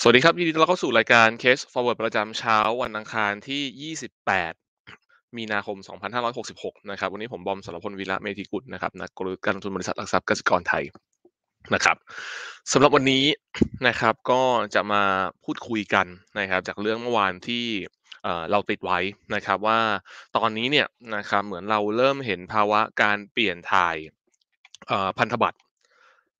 สวัสดีครับยินดีต้อนรับเข้าสู่รายการ Case Forward ประจำเช้าวันอังคารที่ 28 มีนาคม 2566นะครับวันนี้ผมบอมสรพลวีระเมธิกุลนะครับนักลการลงทุนบริษัทหลักทรัพย์กสิกรไทยนะครับสำหรับวันนี้นะครับก็จะมาพูดคุยกันนะครับจากเรื่องเมื่อวานที่เราติดไว้นะครับว่าตอนนี้เนี่ยนะครับเหมือนเราเริ่มเห็นภาวะการเปลี่ยนถ่ายพันธบัตร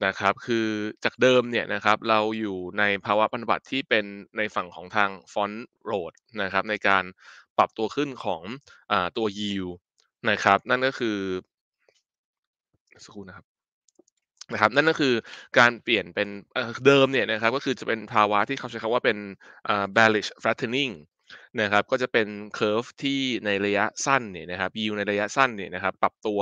นะครับคือจากเดิมเนี่ยนะครับเราอยู่ในภาวะปันบัติที่เป็นในฝั่งของทางฟอนต์โรดนะครับในการปรับตัวขึ้นของอตัวยิวนะครับนั่นก็คือสกูนะครับนะครับนั่นก็คือการเปลี่ยนเป็นเดิมเนี่ยนะครับก็คือจะเป็นภาวะที่เขาใช้คำว่าเป็น bearish flattening นะครับก็จะเป็นเคอร์ฟที่ในระยะสั้นเนี่ยนะครับยิวในระยะสั้นเนี่ยนะครับปรับตัว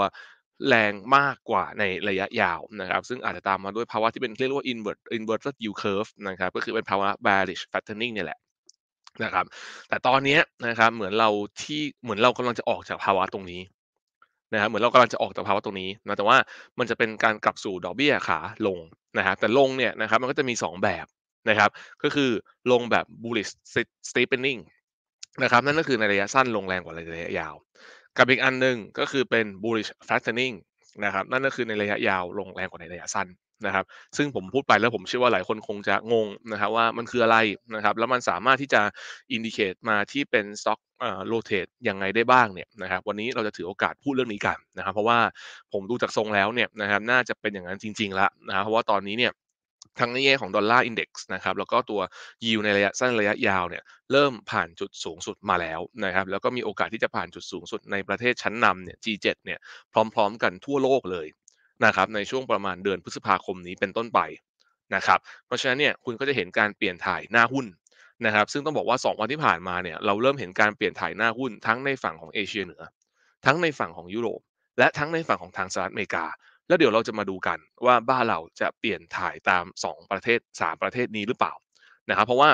แรงมากกว่าในระยะยาวนะครับ ซึ่งอาจจะตามมาด้วยภาวะที่เป็นเรียกว่า invert inverted yield curve นะครับ ก็คือเป็นภาวะ bearish fattening เนี่ยแหละนะครับ แต่ตอนนี้นะครับเหมือนเราที่เหมือนเรากำลังจะออกจากภาวะตรงนี้นะครับเหมือนเรากำลังจะออกจากภาวะตรงนี้นะแต่ว่ามันจะเป็นการกลับสู่ดอกเบี้ยขาลงนะครับแต่ลงเนี่ยนะครับมันก็จะมี 2 แบบนะครับก็คือลงแบบ bullish steepening นะครับ นั่นก็คือในระยะสั้นลงแรงกว่าในระยะยาวกับอีกอันหนึ่งก็คือเป็น bullish flattening นะครับนั่นก็คือในระยะยาวลงแรงกว่าในระยะสั้นนะครับซึ่งผมพูดไปแล้วผมเชื่อว่าหลายคนคงจะงงนะครับว่ามันคืออะไรนะครับแล้วมันสามารถที่จะอินดิเคตมาที่เป็นสต็อกโรเตทยังไงได้บ้างเนี่ยนะครับวันนี้เราจะถือโอกาสพูดเรื่องนี้กันนะครับเพราะว่าผมดูจากทรงแล้วเนี่ยนะครับน่าจะเป็นอย่างนั้นจริงๆแล้วนะครับเพราะว่าตอนนี้เนี่ยทั้งในแง่ของดอลลาร์อินเด็กซ์นะครับแล้วก็ตัวยิวในระยะสั้นระยะยาวเนี่ยเริ่มผ่านจุดสูงสุดมาแล้วนะครับแล้วก็มีโอกาสที่จะผ่านจุดสูงสุดในประเทศชั้นนำเนี่ย G7 เนี่ยพร้อมๆกันทั่วโลกเลยนะครับในช่วงประมาณเดือนพฤษภาคมนี้เป็นต้นไปนะครับเพราะฉะนั้นเนี่ยคุณก็จะเห็นการเปลี่ยนถ่ายหน้าหุ้นนะครับซึ่งต้องบอกว่า 2 วันที่ผ่านมาเนี่ยเราเริ่มเห็นการเปลี่ยนถ่ายหน้าหุ้นทั้งในฝั่งของเอเชียเหนือทั้งในฝั่งของยุโรป และทั้งในฝั่งของทางสหรัฐอเมริกาแล้วเดี๋ยวเราจะมาดูกันว่าบ้านเราจะเปลี่ยนถ่ายตาม2ประเทศ3ประเทศนี้หรือเปล่านะครับ เพราะว่า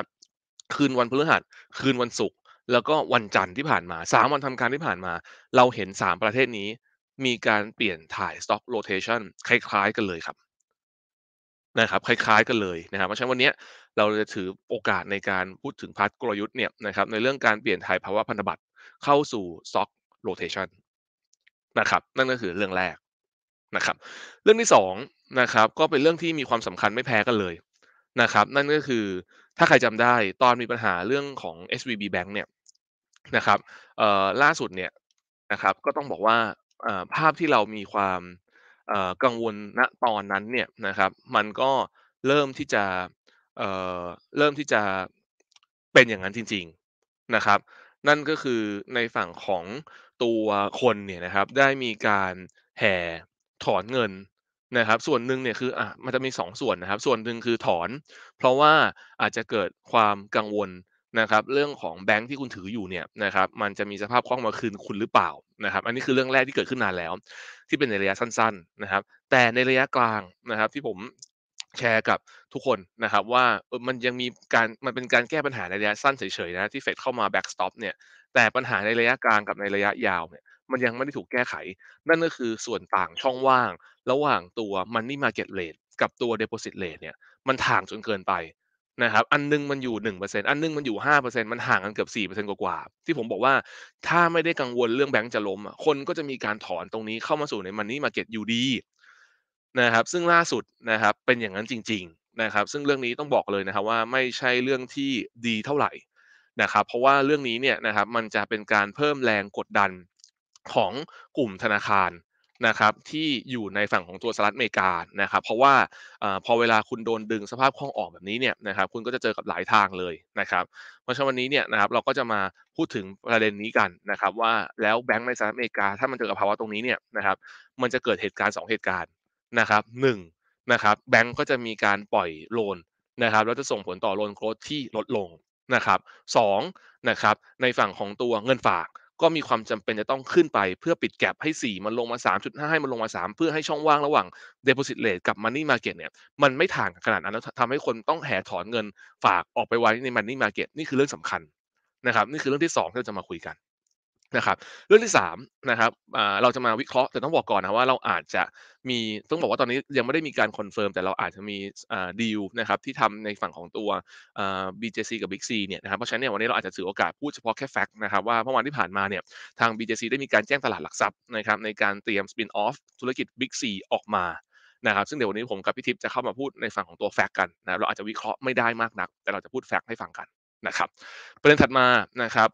คืนวันพฤหัสคืนวันศุกร์แล้วก็วันจันทร์ที่ผ่านมา 3 วันทำการที่ผ่านมา เราเห็น3ประเทศนี้ มีการเปลี่ยนถ่ายสต็อกโลเทชันคล้ายๆกันเลยครับนะครับ คล้ายๆกันเลยนะครับ เพราะฉะนั้นวันนี้เราจะถือโอกาสในการพูดถึงพาร์ทกลยุทธ์เนี่ยนะครับในเรื่องการเปลี่ยนถ่ายภาวะพันธบัตรเข้าสู่สต็อกโลเทชันนะครับนั่นก็คือเรื่องแรกนะครับเรื่องที่2นะครับก็เป็นเรื่องที่มีความสำคัญไม่แพ้กันเลยนะครับนั่นก็คือถ้าใครจำได้ตอนมีปัญหาเรื่องของ SVB Bank เนี่ยนะครับล่าสุดเนี่ยนะครับก็ต้องบอกว่าภาพที่เรามีความกังวลณตอนนั้นเนี่ยนะครับมันก็เริ่มที่จะเเริ่มที่จะเป็นอย่างนั้นจริงๆนะครับนั่นก็คือในฝั่งของตัวคนเนี่ยนะครับได้มีการแห่ถอนเงินนะครับ ส่วนหนึ่งเนี่ยคืออ่ะมันจะมี2สส่วนนะครับส่วนหนึ่งคือถอน เพราะว่าอาจจะเกิดความกังวลนะครับ เรื่องของแบงค์ที่คุณถืออยู่เนี่ยนะครับ มันจะมีสภาพคล่องมาคืนคุณหรือเปล่านะครับ อันนี้คือเรื่องแรกที่เกิดขึ้นนานแล้วที่เป็นในระยะสั้น ๆนะครับ แต่ในระยะกลางนะครับที่ผมแชร์กับทุกคนนะครับ ว่ามันยังมีการมันเป็นการแก้ปัญหาในระยะสั้นเฉยๆนะที่เฟดเข้ามาแบ็กสต็อปเนี่ย แต่ปัญหาในระยะกลางกับในระยะยาวเนี่ยมันยังไม่ได้ถูกแก้ไข นั่นก็คือส่วนต่างช่องว่างระหว่างตัว Money Market Rate กับตัว Deposit Rate เนี่ยมันห่างจนเกินไปนะครับอันนึงมันอยู่ 1%อันนึงมันอยู่ 5%มันห่างกันเกือบ 4%กว่าๆที่ผมบอกว่าถ้าไม่ได้กังวลเรื่องแบงก์จะล้มคนก็จะมีการถอนตรงนี้เข้ามาสู่ในมันนี่มาเก็ตอยู่ดีนะครับซึ่งล่าสุดนะครับเป็นอย่างนั้นจริง ๆนะครับ ซึ่งเรื่องนี้ต้องบอกเลยนะครับว่าไม่ใช่เรื่องที่ดีเท่าไหร่นะครับเพราะว่าเรื่องนี้เนี่ยนะครับมันจะเป็นการเพิ่มแรงกดดันของกลุ่มธนาคารนะครับที่อยู่ในฝั่งของตัวสหรัฐอเมริกานะครับเพราะว่าอพอเวลาคุณโดนดึงสภาพคล่องออกแบบนี้เนี่ยนะครับคุณก็จะเจอกับหลายทางเลยนะครับเพราะฉะนั้นวันนี้เนี่ยนะครับเราก็จะมาพูดถึงประเด็นนี้กันนะครับว่าแล้วแบงก์ในสหรัฐอเมริกาถ้ามันเจอกับภาวะตรงนี้เนี่ยนะครับมันจะเกิดเหตุการณ์2เหตุการณ์นะครับหนึ่งนะครับแบงก์ก็จะมีการปล่อยโลนนะครับแล้วจะส่งผลต่อโลนโกรดที่ลดลงนะครับสองนะครับในฝั่งของตัวเงินฝากก็มีความจำเป็นจะต้องขึ้นไปเพื่อปิดแกลบให้ 4 มันลงมา 3.5ให้มันลงมา 3 เพื่อให้ช่องว่างระหว่าง deposit rate กับ money market เนี่ย มันไม่ถ่างขนาดนั้นแล้วทำให้คนต้องแห่ถอนเงินฝากออกไปไว้ใน money market นี่คือเรื่องสำคัญนะครับนี่คือเรื่องที่ 2 ที่เราจะมาคุยกันนะครับเรื่องที่3นะครับเราจะมาวิเคราะห์แต่ต้องบอกก่อนนะว่าเราอาจจะมีต้องบอกว่าตอนนี้ยังไม่ได้มีการคอนเฟิร์มแต่เราอาจจะมีดีลนะครับที่ทำในฝั่งของตัว BJC กับ Big C เนี่ยนะครับเพราะฉะนั้นเนี่ยวันนี้เราอาจจะถือโอกาสพูดเฉพาะแค่แฟกต์นะครับว่าเมื่อวานที่ผ่านมาเนี่ยทาง BJC ได้มีการแจ้งตลาดหลักทรัพย์นะครับในการเตรียมสปินออฟธุรกิจ Big C ออกมานะครับซึ่งเดี๋ยววันนี้ผมกับพี่ทิพย์จะเข้ามาพูดในฝั่งของตัวแฟกต์กันนะเราอาจจะวิเคราะห์ไม่ได้มากนัก แต่เราจะพูดแฟกต์ให้ฟังกันนะครับประเด็นถัดมานะครับ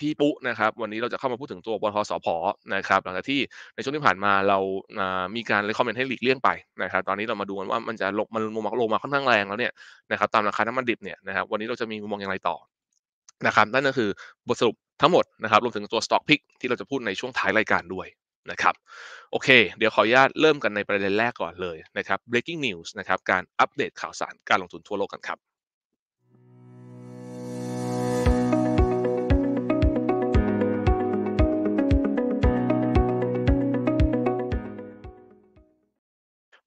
พี่ปุ๊นะครับวันนี้เราจะเข้ามาพูดถึงตัวบทสพนะครับหลังจากที่ในช่วงที่ผ่านมาเรามีการเลคคอมเมนต์ให้หลีกเลี่ยงไปนะครับตอนนี้เรามาดูกันว่ามันจะลงมันลงมาลงมาค่อนข้างแรงแล้วเนี่ยนะครับตามราคาน้ำมันดิบเนี่ยนะครับวันนี้เราจะมีมุมมองอย่างไรต่อนะครับนั่นก็คือบทสรุปทั้งหมดนะครับรวมถึงตัวสต็อกพิกที่เราจะพูดในช่วงท้ายรายการด้วยนะครับโอเค เดี๋ยวขออนุญาตเริ่มกันในประเด็นแรกก่อนเลยนะครับ breaking news นะครับการอัปเดตข่าวสารการลงทุนทั่วโลกกันครับ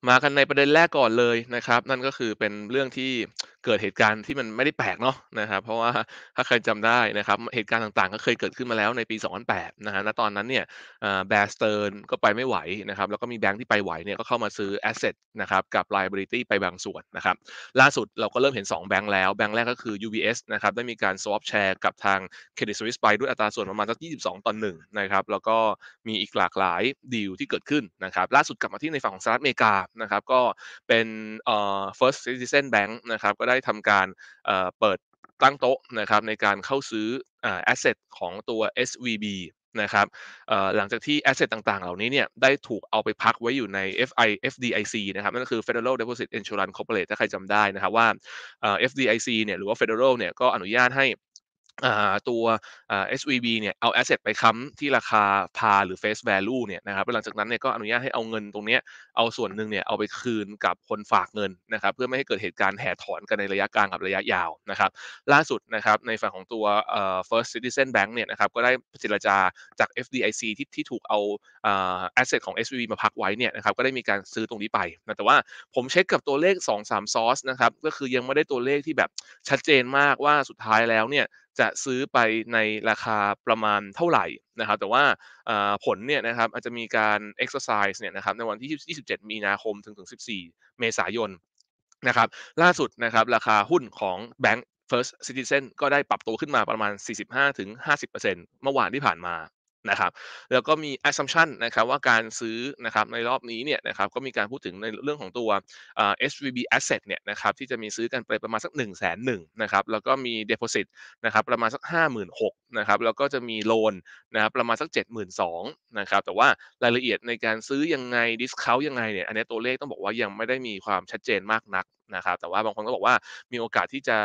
มากันในประเด็นแรกก่อนเลยนะครับ นั่นก็คือเป็นเรื่องที่เกิดเหตุการณ์ที่มันไม่ได้แปลกเนาะนะครับ เพราะว่าถ้าใครจำได้นะครับเหตุการณ์ต่างๆก็เคยเกิดขึ้นมาแล้วในปี 2008 นะฮะณตอนนั้นเนี่ยแบร์สเตอร์นก็ไปไม่ไหวนะครับแล้วก็มีแบงค์ที่ไปไหวเนี่ยก็เข้ามาซื้อแอสเซทนะครับกับไลบริตี้ไปบางส่วนนะครับล่าสุดเราก็เริ่มเห็น 2 แบงค์แล้วแบงค์แรกก็คือ UBS นะครับได้มีการ swap share กับทาง Credit Suisse ไป ด้วยอัตราส่วนประมาณสัก22 ต่อ1นะครับแล้วก็มีอีกหลากหลายดีลที่เกิดขึ้นนะครับล่าสุดกลับมาที่ในฝั่งของสหรัฐอเมริกานะครับก็เป็นเอ่อ first citizen bank นะครับก็ได้ทำการเอ่อเปิดตั้งโต๊ะนะครับในการเข้าซื้อแอสเซทของตัว SVB นะครับหลังจากที่แอสเซทต่างๆ เหล่านี้เนี่ยได้ถูกเอาไปพักไว้อยู่ใน FI FDIC นะครับนั่นก็คือ Federal Deposit Insurance c o r p o r a t i o n ถ้าใครจำได้นะครับว่า FDIC เนี่ยหรือว่า Federal เนี่ยก็อนุญาตให้ตัว SVB เนี่ยเอา asset ไปค้ำที่ราคาพาหรือ face value เนี่ยนะครับหลังจากนั้นเนี่ยก็อนุญาตให้เอาเงินตรงนี้ เอาส่วนหนึ่งเนี่ยเอาไปคืนกับคนฝากเงินนะครับเพื่อไม่ให้เกิดเหตุการณ์แห่ถอนกันในระยะกลางกับระยะยาวนะครับล่าสุดนะครับในฝั่งของตัว First Citizen Bank เนี่ยนะครับก็ได้เจรจาจาก FDIC ที่ที่ถูกเอา asset ของ SVB มาพักไว้เนี่ยนะครับก็ได้มีการซื้อตรงนี้ไปนะแต่ว่าผมเช็คกับตัวเลข2-3ซอสนะครับก็คือยังไม่ได้ตัวเลขที่แบบชัดเจนมากว่าสุดท้ายแล้วเนี่ยจะซื้อไปในราคาประมาณเท่าไหร่นะครับ แต่ว่าผลเนี่ยนะครับอาจจะมีการ exercise เนี่ยนะครับในวันที่ 27 มีนาคมถึงถึง 14 เมษายนนะครับล่าสุดนะครับราคาหุ้นของแบงก์ First Citizen ก็ได้ปรับตัวขึ้นมาประมาณ 45-50%เมื่อวานที่ผ่านมานะครับแล้วก็มี assumption นะครับว่าการซื้อนะครับในรอบนี้เนี่ยนะครับก็มีการพูดถึงในเรื่องของตัว SVB asset เนี่ยนะครับที่จะมีซื้อกันไปประมาณสัก 1 0 0 0 0แสนหนึ่งนะครับแล้วก็มี deposit นะครับประมาณสัก 5 6 0 0 0นะครับแล้วก็จะมีโลนนะครับประมาณสัก 7 2 0 0 0นะครับแต่ว่ารายละเอียดในการซื้อยังไง discount ยังไงเนี่ยอันนี้ตัวเลขต้องบอกว่ายังไม่ได้มีความชัดเจนมากนักนะครับแต่ว่าบางคนก็บอกว่ามีโอกาสที่จะ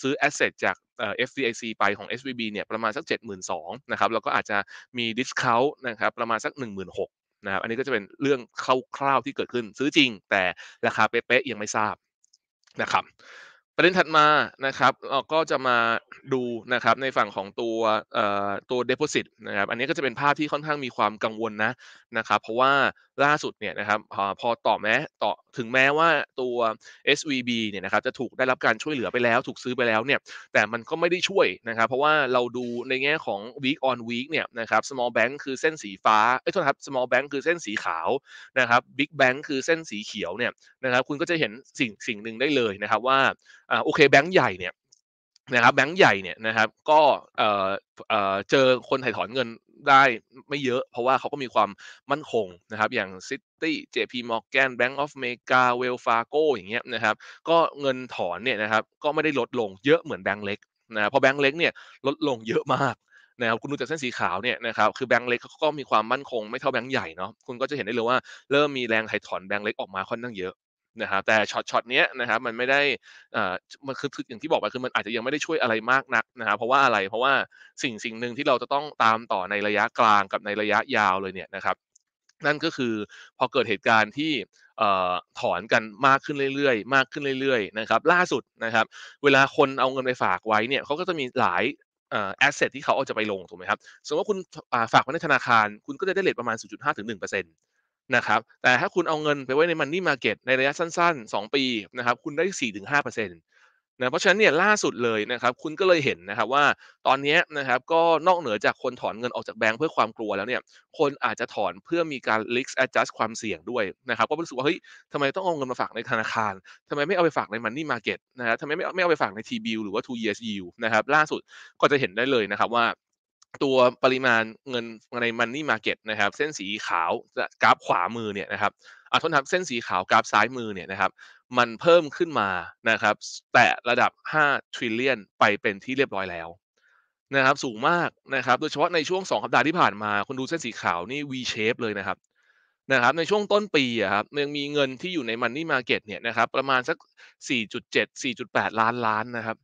ซื้อแอสเซทจากเ FDIC ไปของ SVB เนี่ยประมาณสัก 72,000 นะครับแล้วก็อาจจะมีดิสคาวนะครับประมาณสัก1 6 0 0 0 นะครับ อันนี้ก็จะเป็นเรื่องคร่าวๆที่เกิดขึ้นซื้อจริง แต่ราคาเป๊ะๆยังไม่ทราบนะครับประเด็นถัดมานะครับเราก็จะมาดูนะครับในฝั่งของตัวตัว deposit นะครับอันนี้ก็จะเป็นภาพที่ค่อนข้างมีความกังวลนะนะครับเพราะว่าล่าสุดเนี่ยนะครับพอต่อแม้ต่อถึงแม้ว่าตัว SVB เนี่ยนะครับจะถูกได้รับการช่วยเหลือไปแล้ว ถูกซื้อไปแล้วเนี่ยแต่มันก็ไม่ได้ช่วยนะครับเพราะว่าเราดูในแง่ของ week on week เนี่ยนะครับ small bank คือเส้นสีฟ้าไอ้โทษครับ small bank คือเส้นสีขาวนะครับ big bank คือเส้นสีเขียวเนี่ยนะครับคุณก็จะเห็นสิ่งสิ่งหนึ่งได้เลยนะครับว่าอ่าโอเคแบงก์ใหญ่เนี่ยนะครับแบงก์ใหญ่เนี่ยนะครับ ก็เอ่อเอ่อเจอคนถ่ายถอนเงินได้ไม่เยอะ เพราะว่าเขาก็มีความมั่นคงนะครับ อย่าง City JP Morgan Bank of America Wells Fargo อย่างเงี้ยนะครับ ก็เงินถอนเนี่ยนะครับก็ไม่ได้ลดลงเยอะเหมือนแบงก์เล็กนะเพราะแบงก์เล็กเนี่ยลดลงเยอะมากนะครับคุณดูจากเส้นสีขาวเนี่ยนะครับคือแบงก์เล็กเขาก็มีความมั่นคง ไม่เท่าแบงก์ใหญ่เนาะคุณก็จะเห็นได้เลยว่าเริ่มมีแรงถ่ายถอนแบงก์เล็กออกมาค่อนข้างเยอะนะครับแต่ช็อตช็อตเนี้ยนะครับมันไม่ได้มันคืออย่างที่บอกไปคือมันอาจจะยังไม่ได้ช่วยอะไรมากนักนะครับเพราะว่าอะไร เพราะว่าสิ่งสิ่งหนึ่งที่เราจะต้องตามต่อในระยะกลางกับในระยะยาวเลยเนี่ยนะครับนั่นก็คือพอเกิดเหตุการณ์ที่ถอนกันมากขึ้นเรื่อยๆ มากขึ้นเรื่อยๆนะครับล่าสุดนะครับเวลาคนเอาเงินไปฝากไว้เนี่ยเขาก็จะมีหลายแอสเซทที่เขาเอาจะไปลงถูกไหมครับสมมติว่าคุณฝากไว้ในธนาคาร คุณก็จะได้เลทประมาณ 0.5ถึง1%เนะครับแต่ถ้าคุณเอาเงินไปไว้ในมันนี่มาเก็ตในระยะสั้น ๆ 2 ปีนะครับคุณได้4็นตะเพราะฉะนั้นเนี่ยล่าสุดเลยนะครับคุณก็เลยเห็นนะครับว่าตอนนี้นะครับก็นอกเหนือจากคนถอนเงินออกจากแบงก์เพื่อความกลัวแล้วเนี่ยคนอาจจะถอนเพื่อมีการ risk adjust ความเสี่ยงด้วยนะครับก็รู้สึกว่าเฮ้ยทำไมต้องเอาเงินมาฝากในธนาคารทำไมไม่เอาไปฝากในมันนี่มาเก็ตนะฮะทำไมไม่ไม่เอาไปฝากใน T bill หรือว่าทูเ years yield นะครับล่าสุดก็จะเห็นได้เลยนะครับว่าตัวปริมาณเงินในมันนี่มาเก็ตนะครับ เส้นสีขาวกราฟขวามือเนี่ยนะครับอ่ะทนทับเส้นสีขาว กราฟซ้ายมือเนี่ยนะครับมันเพิ่มขึ้นมานะครับ แตะระดับ 5 t r i l l i o n ไปเป็นที่เรียบร้อยแล้วนะครับ สูงมากนะครับโดยเฉพาะในช่วง2สัปดาห์ที่ผ่านมา คุณดูเส้นสีขาวนี่ V shape เลยนะครับนะครับ ในช่วงต้นปีอะครับยังมีเงินที่อยู่ในมันนี่มาเก็ตเนี่ยนะครับ ประมาณสัก4.7 4.8 ล้านล้านนะครับ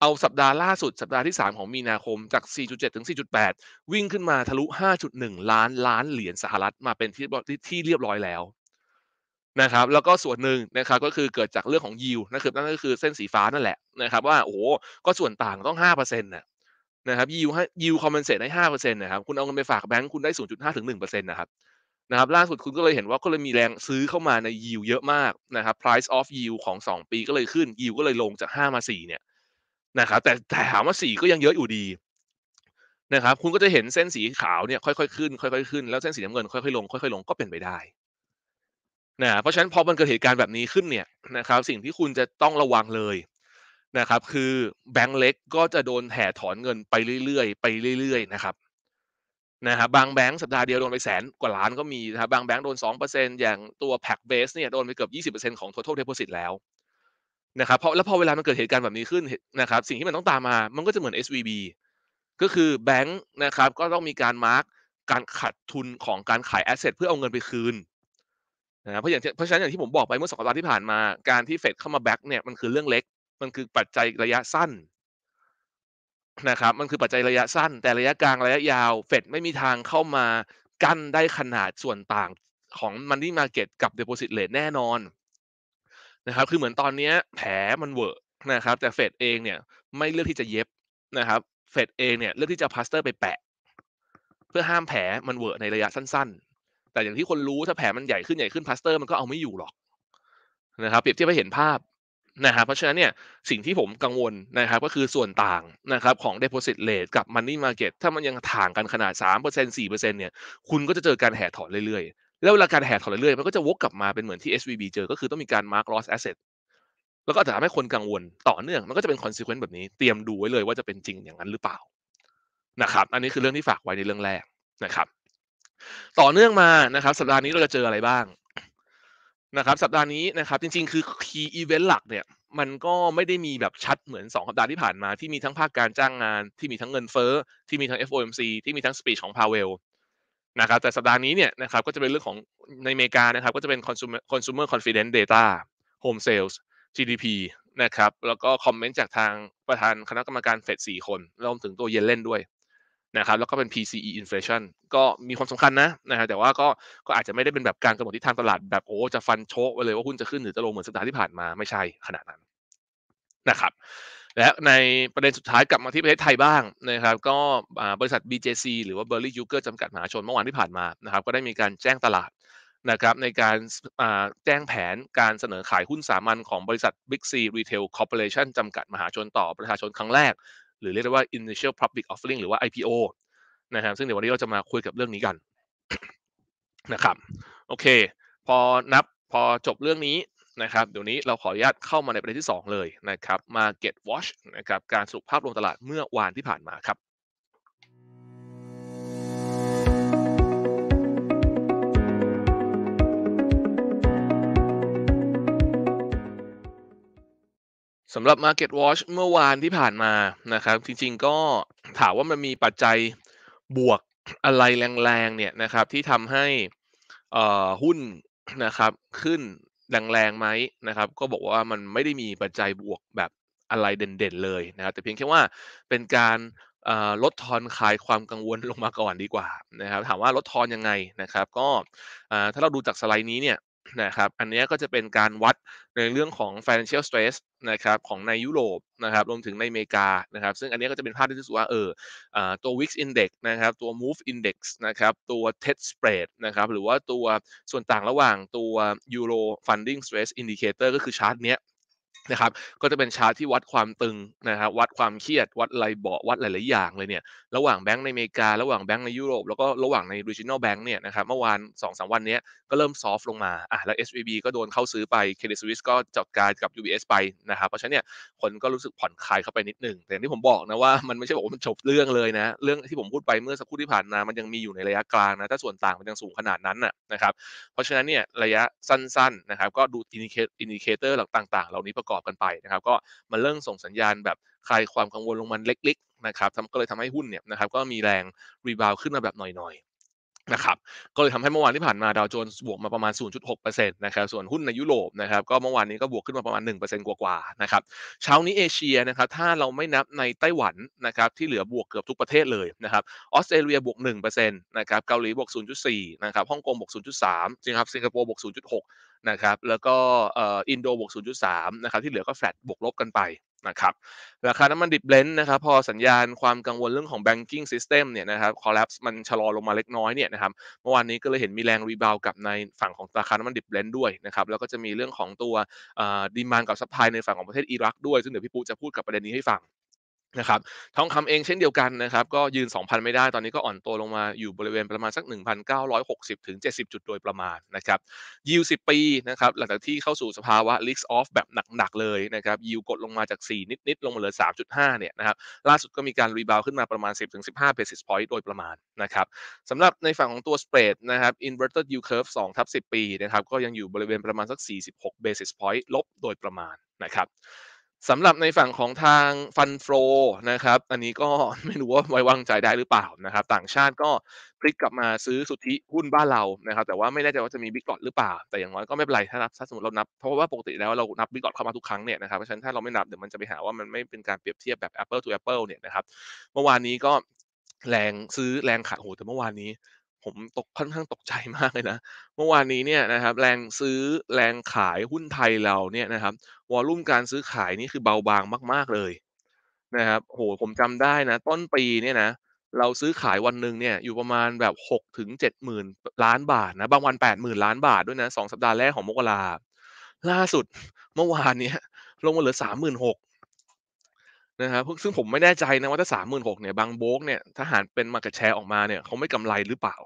เอาสัปดาห์ล่าสุด สัปดาห์ที่ 3 ของมีนาคมจาก 4.7 ถึง 4.8 วิ่งขึ้นมาทะลุ 5.1 ล้านล้านเหรียญสหรัฐมาเป็นที่ที่เรียบร้อยแล้วนะครับแล้วก็ส่วนหนึ่งนะครับก็คือเกิดจากเรื่องของยิวนะครับนั่นก็คือเส้นสีฟ้านั่นแหละนะครับว่าโอ้ก็ส่วนต่างต้อง 5%นะนะครับยิวให้ยิวคอมเพนเซตให้ 5%นะครับคุณเอาเงินไปฝากแบงค์คุณได้ 0.5 ถึง 1%นะครับนะครับล่าสุดคุณก็เลยเห็นว่าก็เลยมีแรงซื้อเข้ามาในยิวเยอะมากนะครับ price of yield ของ 2 ปีก็เลยขึ้นยิวก็เลยลงจาก5มา4เนี่ยนะครับแต่ถามว่าสีก็ยังเยอะอยู่ดีนะครับคุณก็จะเห็นเส้นสีขาวเนี่ยค่อยๆขึ้นค่อย ๆขึ้น แล้วเส้นสีน้ำเงินค่อยๆลงค่อยๆลงก็เป็นไปได้นะเพราะฉะนั้นพอมันเกิดเหตุการณ์แบบนี้ขึ้นเนี่ยนะครับสิ่งที่คุณจะต้องระวังเลยนะครับคือแบงก์เล็กก็จะโดนแห่ถอนเงินไปเรื่อยๆไปเรื่อยๆนะครับนะครับบางแบงก์สัปดาห์เดียวโดนไปแสนกว่าล้านก็มีนะครับบางแบงก์โดน 2%อย่างตัวแพ็กเบสเนี่ยโดนไปเกือบ20%ของทั้งทั้งเดโพสิตแล้วนะครับเพราะแล้วพอเวลามันเกิดเหตุการณ์แบบนี้ขึ้นนะครับสิ่งที่มันต้องตามมา มันก็จะเหมือน SVB ก็คือแบงค์นะครับก็ต้องมีการมาร์กการขาดทุนของการขายแอสเซทเพื่อเอาเงินไปคืนนะเพราะอย่างเพราะฉะนั้นอย่างที่ผมบอกไปเมื่อสองสัปดาห์ที่ผ่านมา การที่เฟดเข้ามาแบ็กเนี่ยมันคือเรื่องเล็ก มันคือปัจจัยระยะสั้นนะครับมันคือปัจจัยระยะสั้น แต่ระยะกลางระยะยาวเฟดไม่มีทางเข้ามากั้นได้ขนาดส่วนต่าง ของมันนี่มาเก็ตกับเดโพซิตเลทแน่นอนนะครับ คือเหมือนตอนนี้แผลมันเวอ์นะครับ แต่เฟดเองเนี่ยไม่เลือกที่จะเย็บนะครับ เฟดเองเนี่ยเลือกที่จะพลาสเตอร์ไปแปะ เพื่อห้ามแผลมันเวอ์ในระยะสั้นๆ แต่อย่างที่คนรู้ถ้าแผลมันใหญ่ขึ้นใหญ่ขึ้นพลาสเตอร์มันก็เอาไม่อยู่หรอกนะครับ เปรียบเทียบให้เห็นภาพ นะครับ เพราะฉะนั้นเนี่ยสิ่งที่ผมกังวลนะครับ ก็คือส่วนต่างนะครับของ deposit rate กับ money market ถ้ามันยังถ่างกันขนาด 3% 4%เนี่ยคุณก็จะเจอการแห่ถอนเรื่อยแล้วเวลาการแห่ถอยเรื่อยๆ มันก็จะวกกลับมาเป็นเหมือนที่ SVB เจอ ก็คือต้องมีการ mark loss asset แล้วก็จะทำให้คนกังวลต่อเนื่อง มันก็จะเป็น consequence แบบนี้เตรียมดูไว้เลยว่าจะเป็นจริงอย่างนั้นหรือเปล่านะครับ อันนี้คือเรื่องที่ฝากไว้ในเรื่องแรกนะครับ ต่อเนื่องมานะครับ สัปดาห์นี้เราจะเจออะไรบ้างนะครับ สัปดาห์นี้นะครับ จริงๆ คือ key event หลักเนี่ย มันก็ไม่ได้มีแบบชัดเหมือน2สัปดาห์ที่ผ่านมาที่มีทั้งภาคการจ้างงานที่มีทั้งเงินเฟ้อที่มีทั้ง FOMC ที่มีทั้ง speech ของพาเวลนะครับแต่สัปดาห์นี้เนี่ยนะครับก็จะเป็นเรื่องของในอเมริกานะครับก็จะเป็น consumer c o n f i d e n c e data home sales GDP นะครับแล้วก็คอมเมนต์จากทางประธานคณะกรรมการเฟดสี่คนรวมถึงตัวเยนเล่นด้วยนะครับแล้วก็เป็น PCE inflation ก็มีความสำคัญนะนะฮะแต่ว่าก็ก็อาจจะไม่ได้เป็นแบบการกำหนดทิศทางตลาดแบบโอ้จะฟันโชกไปเลยว่าหุ้นจะขึ้น หรือจะลงเหมือนสัปดาห์ที่ผ่านมาไม่ใช่ขนาดนั้นนะครับและในประเด็นสุดท้ายกลับมาที่ประเทศไทยบ้างนะครับ ก็บริษัท BJC หรือว่า b u r l ย y y u อ e r จำกัดมหาชนเมื่อวานที่ผ่านมานะครับ ก็ได้มีการแจ้งตลาดนะครับ ในการแจ้งแผนการเสนอขายหุ้นสามัญของบริษัท Big C Retail Corporation จำกัดมหาชนต่อประชาชนครั้งแรก หรือเรียกได้ว่า Initial Public Offering หรือว่า IPO นะครับ ซึ่งเดี๋ยววันนี้เราจะมาคุยกับเรื่องนี้กันนะครับ โอเค พอนับพอจบเรื่องนี้นะครับเดี๋ยวนี้เราขออนุญาตเข้ามาในประเด็นที่ 2 เลยนะครับ Market Watch นะครับการสรุปภาพลงตลาดเมื่อวานที่ผ่านมาครับสำหรับ Market Watch เมื่อวานที่ผ่านมานะครับ จริงๆก็ถามว่ามันมีปัจจัยบวกอะไรแรงๆเนี่ยนะครับที่ทำให้หุ้นนะครับขึ้นแรงๆไหมนะครับ ก็บอกว่ามันไม่ได้มีปัจจัยบวกแบบอะไรเด่นๆเลยนะครับ แต่เพียงแค่ว่าเป็นการลดทอนคลายความกังวลลงมาก่อนดีกว่านะครับถามว่าลดทอนยังไงนะครับ ก็ถ้าเราดูจากสไลด์นี้เนี่ยนะครับ อันนี้ก็จะเป็นการวัดในเรื่องของ financial stress นะครับของในยุโรปนะครับรวมถึงในอเมริกานะครับซึ่งอันนี้ก็จะเป็นภาพที่จะสึว่าเออตัว Wix Index นะครับตัว Move Index นะครับตัว TED Spread นะครับหรือว่าตัวส่วนต่างระหว่าง ตัว Euro Funding Stress Indicator ก็คือชาร์ตเนี้ยนะครับ ก็จะเป็นชาร์ตที่วัดความตึงนะครับวัดความเครียด วัดไรเบาวัดหลาย ๆ อย่างเลยเนี่ย ระหว่างแบงก์ในอเมริกา ระหว่างแบงก์ในยุโรป แล้วก็ระหว่างใน regional bank เนี่ยนะครับ เมื่อวาน2อสวันนี้ก็เริ่มซอฟ ลงมา อ่ะ แล้ว SVB ก็โดนเข้าซื้อไป Credit Suisse ก็จัดการกับ UBS ไปนะครับ เพราะฉะนั้นเนี่ยคนก็รู้สึกผ่อนคลายเข้าไปนิดหนึ่ง แต่อย่างที่ผมบอกนะว่ามันไม่ใช่บอกว่ามันจบเรื่องเลยนะ เรื่องที่ผมพูดไปเมื่อสักครู่ที่ผ่านมา มันยังมีอยู่ในระยะกลางนะถ้าส่วนต่างมันยังสูงขนาดนั้นนะครับเพราะฉะนั้นเนี่ยระยะสั้นๆนะครับก็ดูอินดิเคเตอร์ต่างๆ เหล่านี้ประกอบกันไปนะครับ ก็มันเริ่มส่งสัญญาณแบบคลายความกังวลลงมาเล็ก ๆ นะครับทก็เลยทำให้หุ้นเนี่ยนะครับ ก็มีแรงรีบาวขึ้นมาแบบหน่อยนะครับ ก็เลยทำให้เมื่อวานที่ผ่านมาดาวโจนส์บวกมาประมาณ 0.6%นะครับ ส่วนหุ้นในยุโรปนะครับ ก็เมื่อวานนี้ก็บวกขึ้นมาประมาณ 1%กว่าๆ นะครับ เช้านี้เอเชียนะครับ ถ้าเราไม่นับในไต้หวันนะครับ ที่เหลือบวกเกือบทุกประเทศเลยนะครับ ออสเตรเลียบวก1%นะครับ เกาหลีบวก 0.4นะครับ ฮ่องกงบวก 0.3สิงคโปร์บวก 0.6นะครับ แล้วก็อินโดบวก 0.3นะครับ ที่เหลือก็แฟลตบวกลบกันไปนะครับราคาน้ำมันดิบเบลนด์นะครับพอสัญญาณความกังวลเรื่องของ banking system เนี่ยนะครับ collapse มันชะลอลงมาเล็กน้อยเนี่ยนะครับเมื่อวานนี้ก็เลยเห็นมีแรงรีบาวกับในฝั่งของราคาน้ำมันดิบเบลนด์ด้วยนะครับแล้วก็จะมีเรื่องของตัวดีมานกับซัพพลายในฝั่งของประเทศอิรักด้วย ซึ่งเดี๋ยวพี่ปูจะพูดกับประเด็นนี้ให้ฟังนะครับทองคำเองเช่นเดียวกันนะครับก็ยืน 2,000 ไม่ได้ตอนนี้ก็อ่อนตัวลงมาอยู่บริเวณประมาณสัก 1,960ถึง70 จุดโดยประมาณนะครับยิว 10 ปีนะครับหลังจากที่เข้าสู่สภาวะลิ s ออฟแบบหนักๆเลยนะครับยิวกดลงมาจาก 4 นิดๆ ลงมาเหลือ 3.5 เนี่ยนะครับล่าสุดก็มีการรีบาวขึ้นมาประมาณ 10-15เบสิสพอยต์โดยประมาณนะครับสำหรับในฝั่งของตัวสเปรดนะครับ inverted yield curve 2ทับ10 ปีนะครับก็ยังอยู่บริเวณประมาณสัก 46เบสิสพอยต์ลบโดยประมาณนะครับสำหรับในฝั่งของทางฟันโฟนะครับอันนี้ก็ไม่รู้ว่าไว้วางใจได้หรือเปล่านะครับ ต่างชาติก็พลิกกลับมาซื้อสุทธิหุ้นบ้านเรานะครับ แต่ว่าไม่แน่ใจว่าจะมีบิ๊กกอดหรือเปล่า แต่อย่างน้อยก็ไม่เป็นไรถ้านับถ้าสมมติเรานับ เพราะว่าปกติแล้วเรานับบิ๊กกอดเข้ามาทุกครั้งเนี่ยนะครับเพราะฉะนั้นถ้าเราไม่นับเดี๋ยวมันจะไปหาว่ามันไม่เป็นการเปรียบเทียบแบบ Apple to Apple เนี่ยนะครับ เมื่อวานนี้ก็แรงซื้อแรงขายโหแต่เมื่อวานนี้ผมตกค่อนข้างตกใจมากเลยนะ เมื่อวานนี้เนี่ยนะครับแรงซื้อแรงขายหุ้นไทยเราเนี่ยนะครับวอลุ่มการซื้อขายนี่คือเบาบางมากๆเลยนะครับโหผมจำได้นะต้นปีเนี่ยนะ เราซื้อขายวันหนึ่งเนี่ย อยู่ประมาณแบบหกถึงเจ็ดหมื่นล้านบาทนะ บางวันแปดหมื่นล้านบาทด้วยนะสองสัปดาห์แรกของมกราล่าสุดเมื่อวานเนี้ยลงมาเหลือสามหมื่นหกนะครับซึ่งผมไม่แน่ใจนะว่าถ้าสามหมื่นหกเนี่ย บางโบกเนี่ยทหารเป็นมากระแชร์ออกมาเนี่ยเขาไม่กำไรหรือเปล่า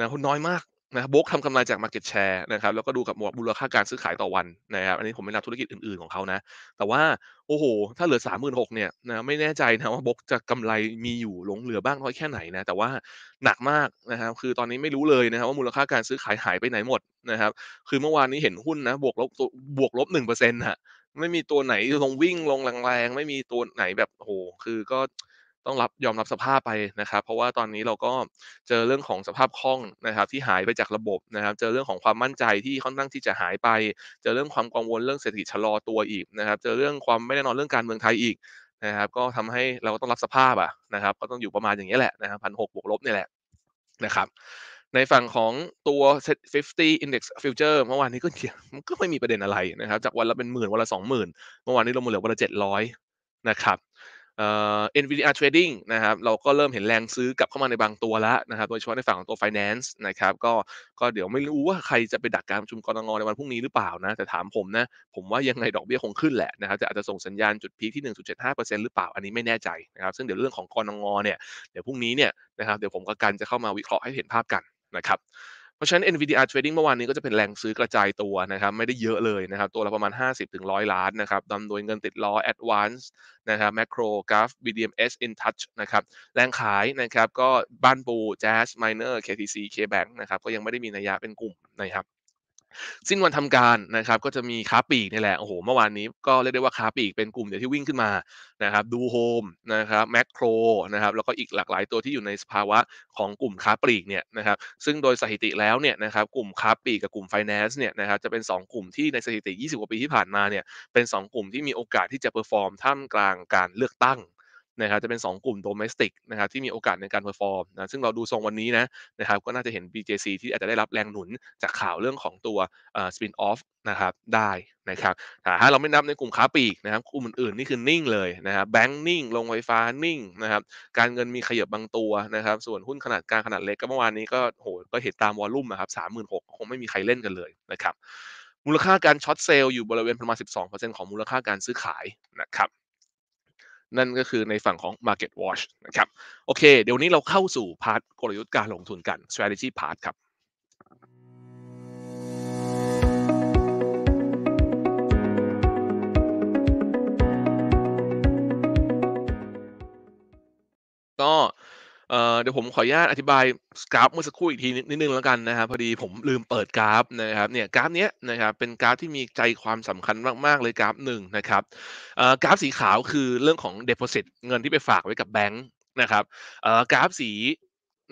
นะน้อยมากนะบล็อกทำกำไรจาก Market Share นะครับแล้วก็ดูกับมูลค่าการซื้อขายต่อวันนะครับอันนี้ผมไม่นับธุรกิจอื่นๆของเขานะ แต่ว่า โอ้โห ถ้าเหลือ 3 6 0 0 0เนี่ยนะไม่แน่ใจนะว่าบล็อกจะกำไรมีอยู่หลงเหลือบ้างน้อยแค่ไหนนะแต่ว่าหนักมากนะครับคือตอนนี้ไม่รู้เลยนะครับว่ามูลค่าการซื้อขายหายไปไหนหมดนะครับคือเมื่อวานนี้เห็นหุ้นนะบวกลบบวกลบหนึ่งเปอร์เซ็นต์ะไม่มีตัวไหนลงวิ่งลงแรงๆไม่มีตัวไหนแบบโอ้โหคือก็ต้องรับยอมรับสภาพไปนะครับ เพราะว่าตอนนี้เราก็เจอเรื่องของสภาพคล่องนะครับที่หายไปจากระบบนะครับ เจอเรื่องของความมั่นใจที่ค่อนข้างที่จะหายไป เจอเรื่องความกังวลเรื่องเศรษฐกิจชะลอตัวอีกนะครับเจอเรื่องความไม่แน่นอนเรื่องการเมืองไทยอีกนะครับ ก็ทำให้เราก็ต้องรับสภาพอ่ะนะครับ ก็ต้องอยู่ประมาณอย่างนี้แหละนะครับพันหกบวกลบนี่แหละนะครับ ในฝั่งของตัว Set 50 Index Future เมื่อวานนี้ก็เียมันก็ไม่มีประเด็นอะไรนะครับ จากวันละเป็นหมื่นวันละสองหมื่นเมื่อวานนี้ลงมาเหลือวันละเจ็ดร้อยนะครับเอ็นวีดีอาร์เทรดดิ้งนะครับเราก็เริ่มเห็นแรงซื้อกลับเข้ามาในบางตัวแล้วนะครับโดยเฉพาะในฝั่งของตัว finance นะครับก็ก็เดี๋ยวไม่รู้ว่าใครจะไปดักการประชุมกรงในวันพรุ่งนี้หรือเปล่านะแต่ถามผมนะผมว่ายังไงดอกเบี้ยคงขึ้นแหละนะครับแต่อาจจะส่งสัญญาณจุดพีคที่ 1.75%หรือเปล่าอันนี้ไม่แน่ใจนะครับซึ่งเดี๋ยวเรื่องของกรงเนี่ยเดี๋ยวพรุ่งนี้เนี่ยนะครับเดี๋ยวผมกับกันจะเข้ามาวิเคราะห์ให้เห็นภาพกันนะครับเพราะฉะนั้น NVDR trading เมื่อวานนี้ก็จะเป็นแรงซื้อกระจายตัวนะครับไม่ได้เยอะเลยนะครับ ตัวละประมาณ 50-100ถึงล้านนะครับดำโดยเงินติดล้อ Advance นะครับ Macro Graph BDMs In Touch นะครับ แรงขายนะครับก็บ้านปู Jazz Miner KTC KBank นะครับก็ยังไม่ได้มีนัยยะเป็นกลุ่มนะครับสิ้นวันทำการนะครับก็จะมีค้าปีกนี่แหละโอ้โห เมื่อวานนี้ก็เรียกได้ว่าค้าปีกเป็นกลุ่มเดียวที่วิ่งขึ้นมานะครับดูโฮมนะครับแมคโครนะครับแล้วก็อีกหลากหลายตัวที่อยู่ในสภาวะของกลุ่มค้าปลีกเนี่ยนะครับซึ่งโดยสถิติแล้วเนี่ยนะครับกลุ่มค้าปีกกับกลุ่มไฟแนนซ์เนี่ยนะครับจะเป็น 2 กลุ่มที่ในสถิติ 20กว่าปีที่ผ่านมาเนี่ยเป็น 2 กลุ่มที่มีโอกาสที่จะเปอร์ฟอร์มท่ามกลางการเลือกตั้งนะครับจะเป็น 2 กลุ่มโดเมสติกนะครับที่มีโอกาสในการเพอร์ฟอร์มนะซึ่งเราดูทรงวันนี้นะนะครับ ก็น่าจะเห็น BJC ที่อาจจะได้รับแรงหนุนจากข่าวเรื่องของตัวสปินออฟนะครับได้นะครับถ้าเราไม่นับในกลุ่มค้าปีกนะครับ กลุ่มอื่นๆนี่คือนิ่งเลยนะครับแบงก์นิ่ง ลงไฟฟ้า นิ่งนะครับการเงินมีขยับบางตัวนะครับส่วนหุ้นขนาดกลางขนาดเล็กก็เมื่อวานนี้ก็โหก็เห็นตามวอลลุ่มนะครับสามหมื่นหกคงไม่มีใครเล่นกันเลยนะครับมูลค่าการช็อตเซลล์อยู่บริเวณประมาณ12%ของมูลค่าการซื้อขายนะครับนั่นก็คือในฝั่งของ Market Watch นะครับ โอเค เดี๋ยวนี้เราเข้าสู่ พาร์ทกลยุทธ์การลงทุนกัน strategy part ครับ ก็เดี๋ยวผมขออนุญาตอธิบายกราฟเมื่อสักครู่อีกทีนิดนึงแล้วกันนะครับ พอดีผมลืมเปิดกราฟนะครับเนี่ยกราฟเนี้ยนะครับเป็นกราฟที่มีใจความสำคัญมาก ๆ เลยกราฟหนึ่งนะครับกราฟสีขาวคือเรื่องของ deposit เงินที่ไปฝากไว้กับแบงค์นะครับกราฟสี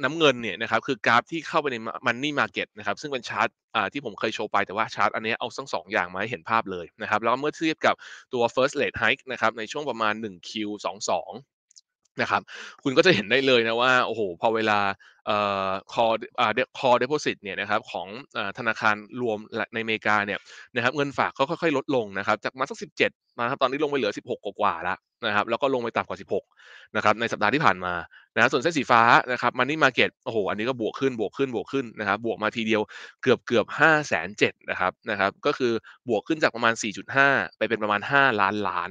น้ำเงินเนี่ยนะครับคือกราฟที่เข้าไปในมันนี่มาเก็ตนะครับซึ่งเป็นชาร์ตที่ผมเคยโชว์ไปแต่ว่าชาร์ตอันนี้เอาทั้งสองอย่างมาให้เห็นภาพเลยนะครับแล้วเมื่อเทียบกับตัว first rate hike นะครับในช่วงประมาณ 1Q22 นะครับคุณก็จะเห็นได้เลยนะว่าโอ้โห พอเวลาคอคอเอ่อคอเดโพสิตเนี่ยนะครับของธนาคารรวมในอเมริกาเนี่ยนะครับเงินฝากก็ค่อย ๆ ลดลงนะครับจากมาสักสิบเจ็ดมาครับตอนนี้ลงไปเหลือสิบหกกว่าแล้วนะครับแล้วก็ลงไปต่ำกว่าสิบหกนะครับในสัปดาห์ที่ผ่านมานะส่วนเส้นสีฟ้านะครับมันนี่มาเก็ตโอ้โหอันนี้ก็บวกขึ้นบวกขึ้นบวกขึ้นนะครับบวกมาทีเดียวเกือบเกือบห้าแสนเจ็ดนะครับนะครับ ก็คือบวกขึ้นจากประมาณสี่จุดห้าไปเป็นประมาณห้าล้านล้าน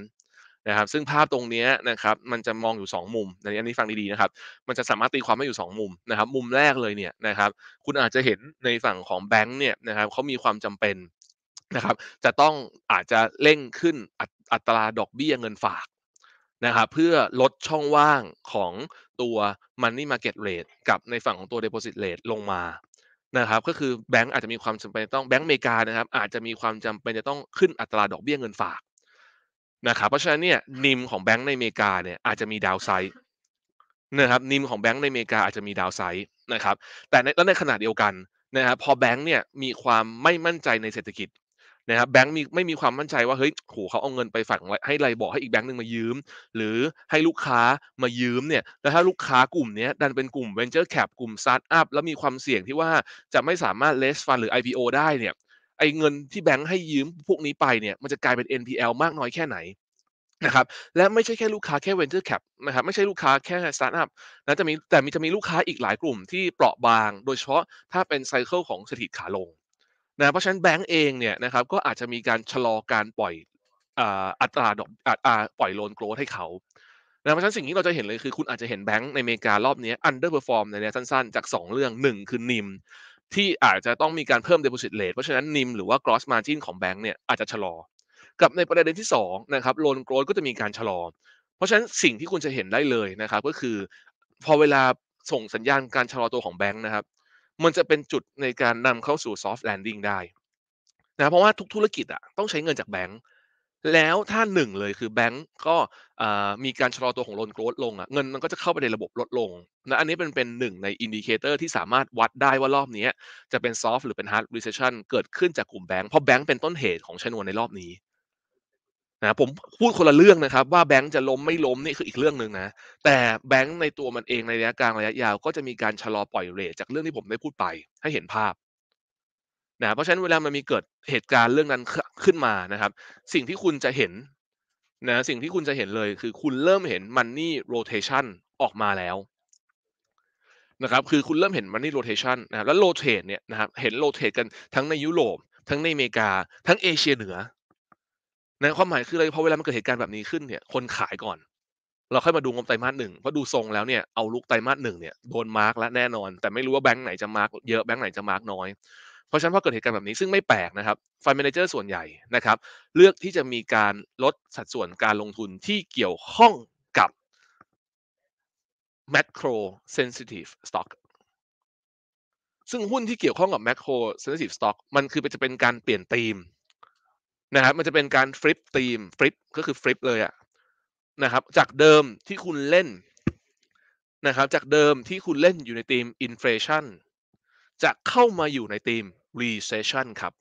นะครับซึ่งภาพตรงนี้นะครับมันจะมองอยู่ 2 มุมอันนี้ฟังดีๆนะครับมันจะสามารถตีความได้อยู่ 2 มุมนะครับ มุมแรกเลยเนี่ยนะครับ คุณอาจจะเห็นในฝั่งของแบงค์เนี่ยนะครับเขามีความจำเป็นนะครับจะต้องอาจจะเร่งขึ้นออัตราดอกเบี้ยเงินฝากนะครับเพื่อลดช่องว่างของตัว Money Market Rate กับในฝั่งของตัว Deposit Rate ลงมานะครับก็คือแบงก์อาจจะมีความจำเป็นต้องแบงก์อเมริกานะครับอาจจะมีความจำเป็นจะต้องขึ้นอัตราดอกเบี้ยเงินฝากนะครับเพราะฉะนั้นเนี่ยนิมของแบงก์ในอเมริกาเนี่ยอาจจะมีดาวไซด์นะครับนิมของแบงก์ในอเมริกาอาจจะมีดาวไซด์นะครับแต่แล้วในขณะเดียวกันนะครับพอแบงก์เนี่ยมีความไม่มั่นใจในเศรษฐกิจนะครับแบงก์มีไม่มีความมั่นใจว่าเฮ้ยโหเขาเอาเงินไปฝากให้ไรบอกให้อีกแบงก์หนึ่งมายืม หรือให้ลูกค้ามายืมเนี่ยแล้วถ้าลูกค้ากลุ่มนี้ดันเป็นกลุ่มเวนเจอร์แคปกลุ่มสตาร์ทอัพแล้วมีความเสี่ยงที่ว่าจะไม่สามารถเลสฟันหรือ IPO ได้เนี่ยไอ้เงินที่แบงค์ให้ยืมพวกนี้ไปเนี่ยมันจะกลายเป็น NPL มากน้อยแค่ไหนนะครับและไม่ใช่แค่ลูกค้าแค่ venture cap นะครับไม่ใช่ลูกค้าแค่ startup นะจะมีแต่มีจะมีลูกค้าอีกหลายกลุ่มที่เปราะบาง โดยเฉพาะถ้าเป็นไซเคิลของเศรษฐิตขาลงนะเพราะฉะนั้นแบงก์เองเนี่ยนะครับก็อาจจะมีการชะลอการปล่อยอัตราดอกปล่อยโลนโกรธให้เขานะเพราะฉะนั้นสิ่งที่เราจะเห็นเลยคือคุณอาจจะเห็นแบงก์ในอเมริการอบนี้ออันเดร์เพอร์ฟอร์มในระยะสั้นๆจาก 2 เรื่อง1คือนิมที่อาจจะต้องมีการเพิ่ม deposit rate เพราะฉะนั้นนิมหรือว่า gross margin ของแบงค์เนี่ย อาจจะชะลอ กับในประเด็นที่2นะครับโลนโกรก็จะมีการชะลอ เพราะฉะนั้นสิ่งที่คุณจะเห็นได้เลยนะครับก็คือ พอเวลาส่งสัญญาณการชะลอตัวของแบงค์นะครับ มันจะเป็นจุดในการนำเข้าสู่ soft landing ได้นะเพราะว่าทุกธุรกิจอะต้องใช้เงินจากแบงค์แล้วถ้าหนึ่งเลยคือแบงก์ก็มีการชะลอตัวของโลนโกรดลงอ่ะ เงินมันก็จะเข้าไปในระบบลดลงนะอันนี้เป็นเป็นหนึ่งในอินดิเคเตอร์ที่สามารถวัดได้ว่ารอบนี้จะเป็นซอฟต์หรือเป็นฮาร์ดรีเซชชันเกิดขึ้นจากกลุ่มแบงก์เพราะแบงก์เป็นต้นเหตุของชนวนในรอบนี้นะผมพูดคนละเรื่องนะครับว่าแบงก์จะล้มไม่ล้มนี่คืออีกเรื่องหนึ่งนะ แต่แบงก์ในตัวมันเองในระยะกลางระยะยาว ก็จะมีการชะลอปล่อยเรทจากเรื่องที่ผมได้พูดไปให้เห็นภาพนะเพราะฉะนั้นเวลามันมีเกิดเหตุการณ์เรื่องนั้นขึ้นมานะครับ สิ่งที่คุณจะเห็นนะสิ่งที่คุณจะเห็นเลยคือคุณเริ่มเห็นมันนี่โรเทชันออกมาแล้วนะครับคือคุณเริ่มเห็นมันนี่โรเทชันนะแล้วโรเทตเนี่ยนะครับเห็นโรเทตกันทั้งในยุโรปทั้งในอเมริกา ทั้งเอเชียเหนือนะความหมายคืออะไรพอเวลามันเกิดเหตุการณ์แบบนี้ขึ้นเนี่ย คนขายก่อน เราค่อยมาดูงบไตรมาสหนึ่งเพราะดูทรงแล้วเนี่ยเอาลุกไตรมาสหนึ่งเนี่ยโดนมาร์กแล้วแน่นอน แต่ไม่รู้ว่าแบงค์ไหนจะมาร์กเยอะแบงค์ไหนจะมาร์กน้อยเพราะฉะนั้นพอเกิดเหตุการณ์แบบนี้ซึ่งไม่แปลกนะครับฟันเมนเจอร์ส่วนใหญ่นะครับ เลือกที่จะมีการลดสัดส่วนการลงทุนที่เกี่ยวข้องกับ macro sensitive stock ซึ่งหุ้นที่เกี่ยวข้องกับ macro sensitive stock มันคือจะเป็นการเปลี่ยนธีมนะครับมันจะเป็นการฟลิปธีมฟลิปก็คือฟลิปเลยอะนะครับ จากเดิมที่คุณเล่นนะครับจากเดิมที่คุณเล่นอยู่ในธีมอินฟลชันจะเข้ามาอยู่ในทีม recession ครับ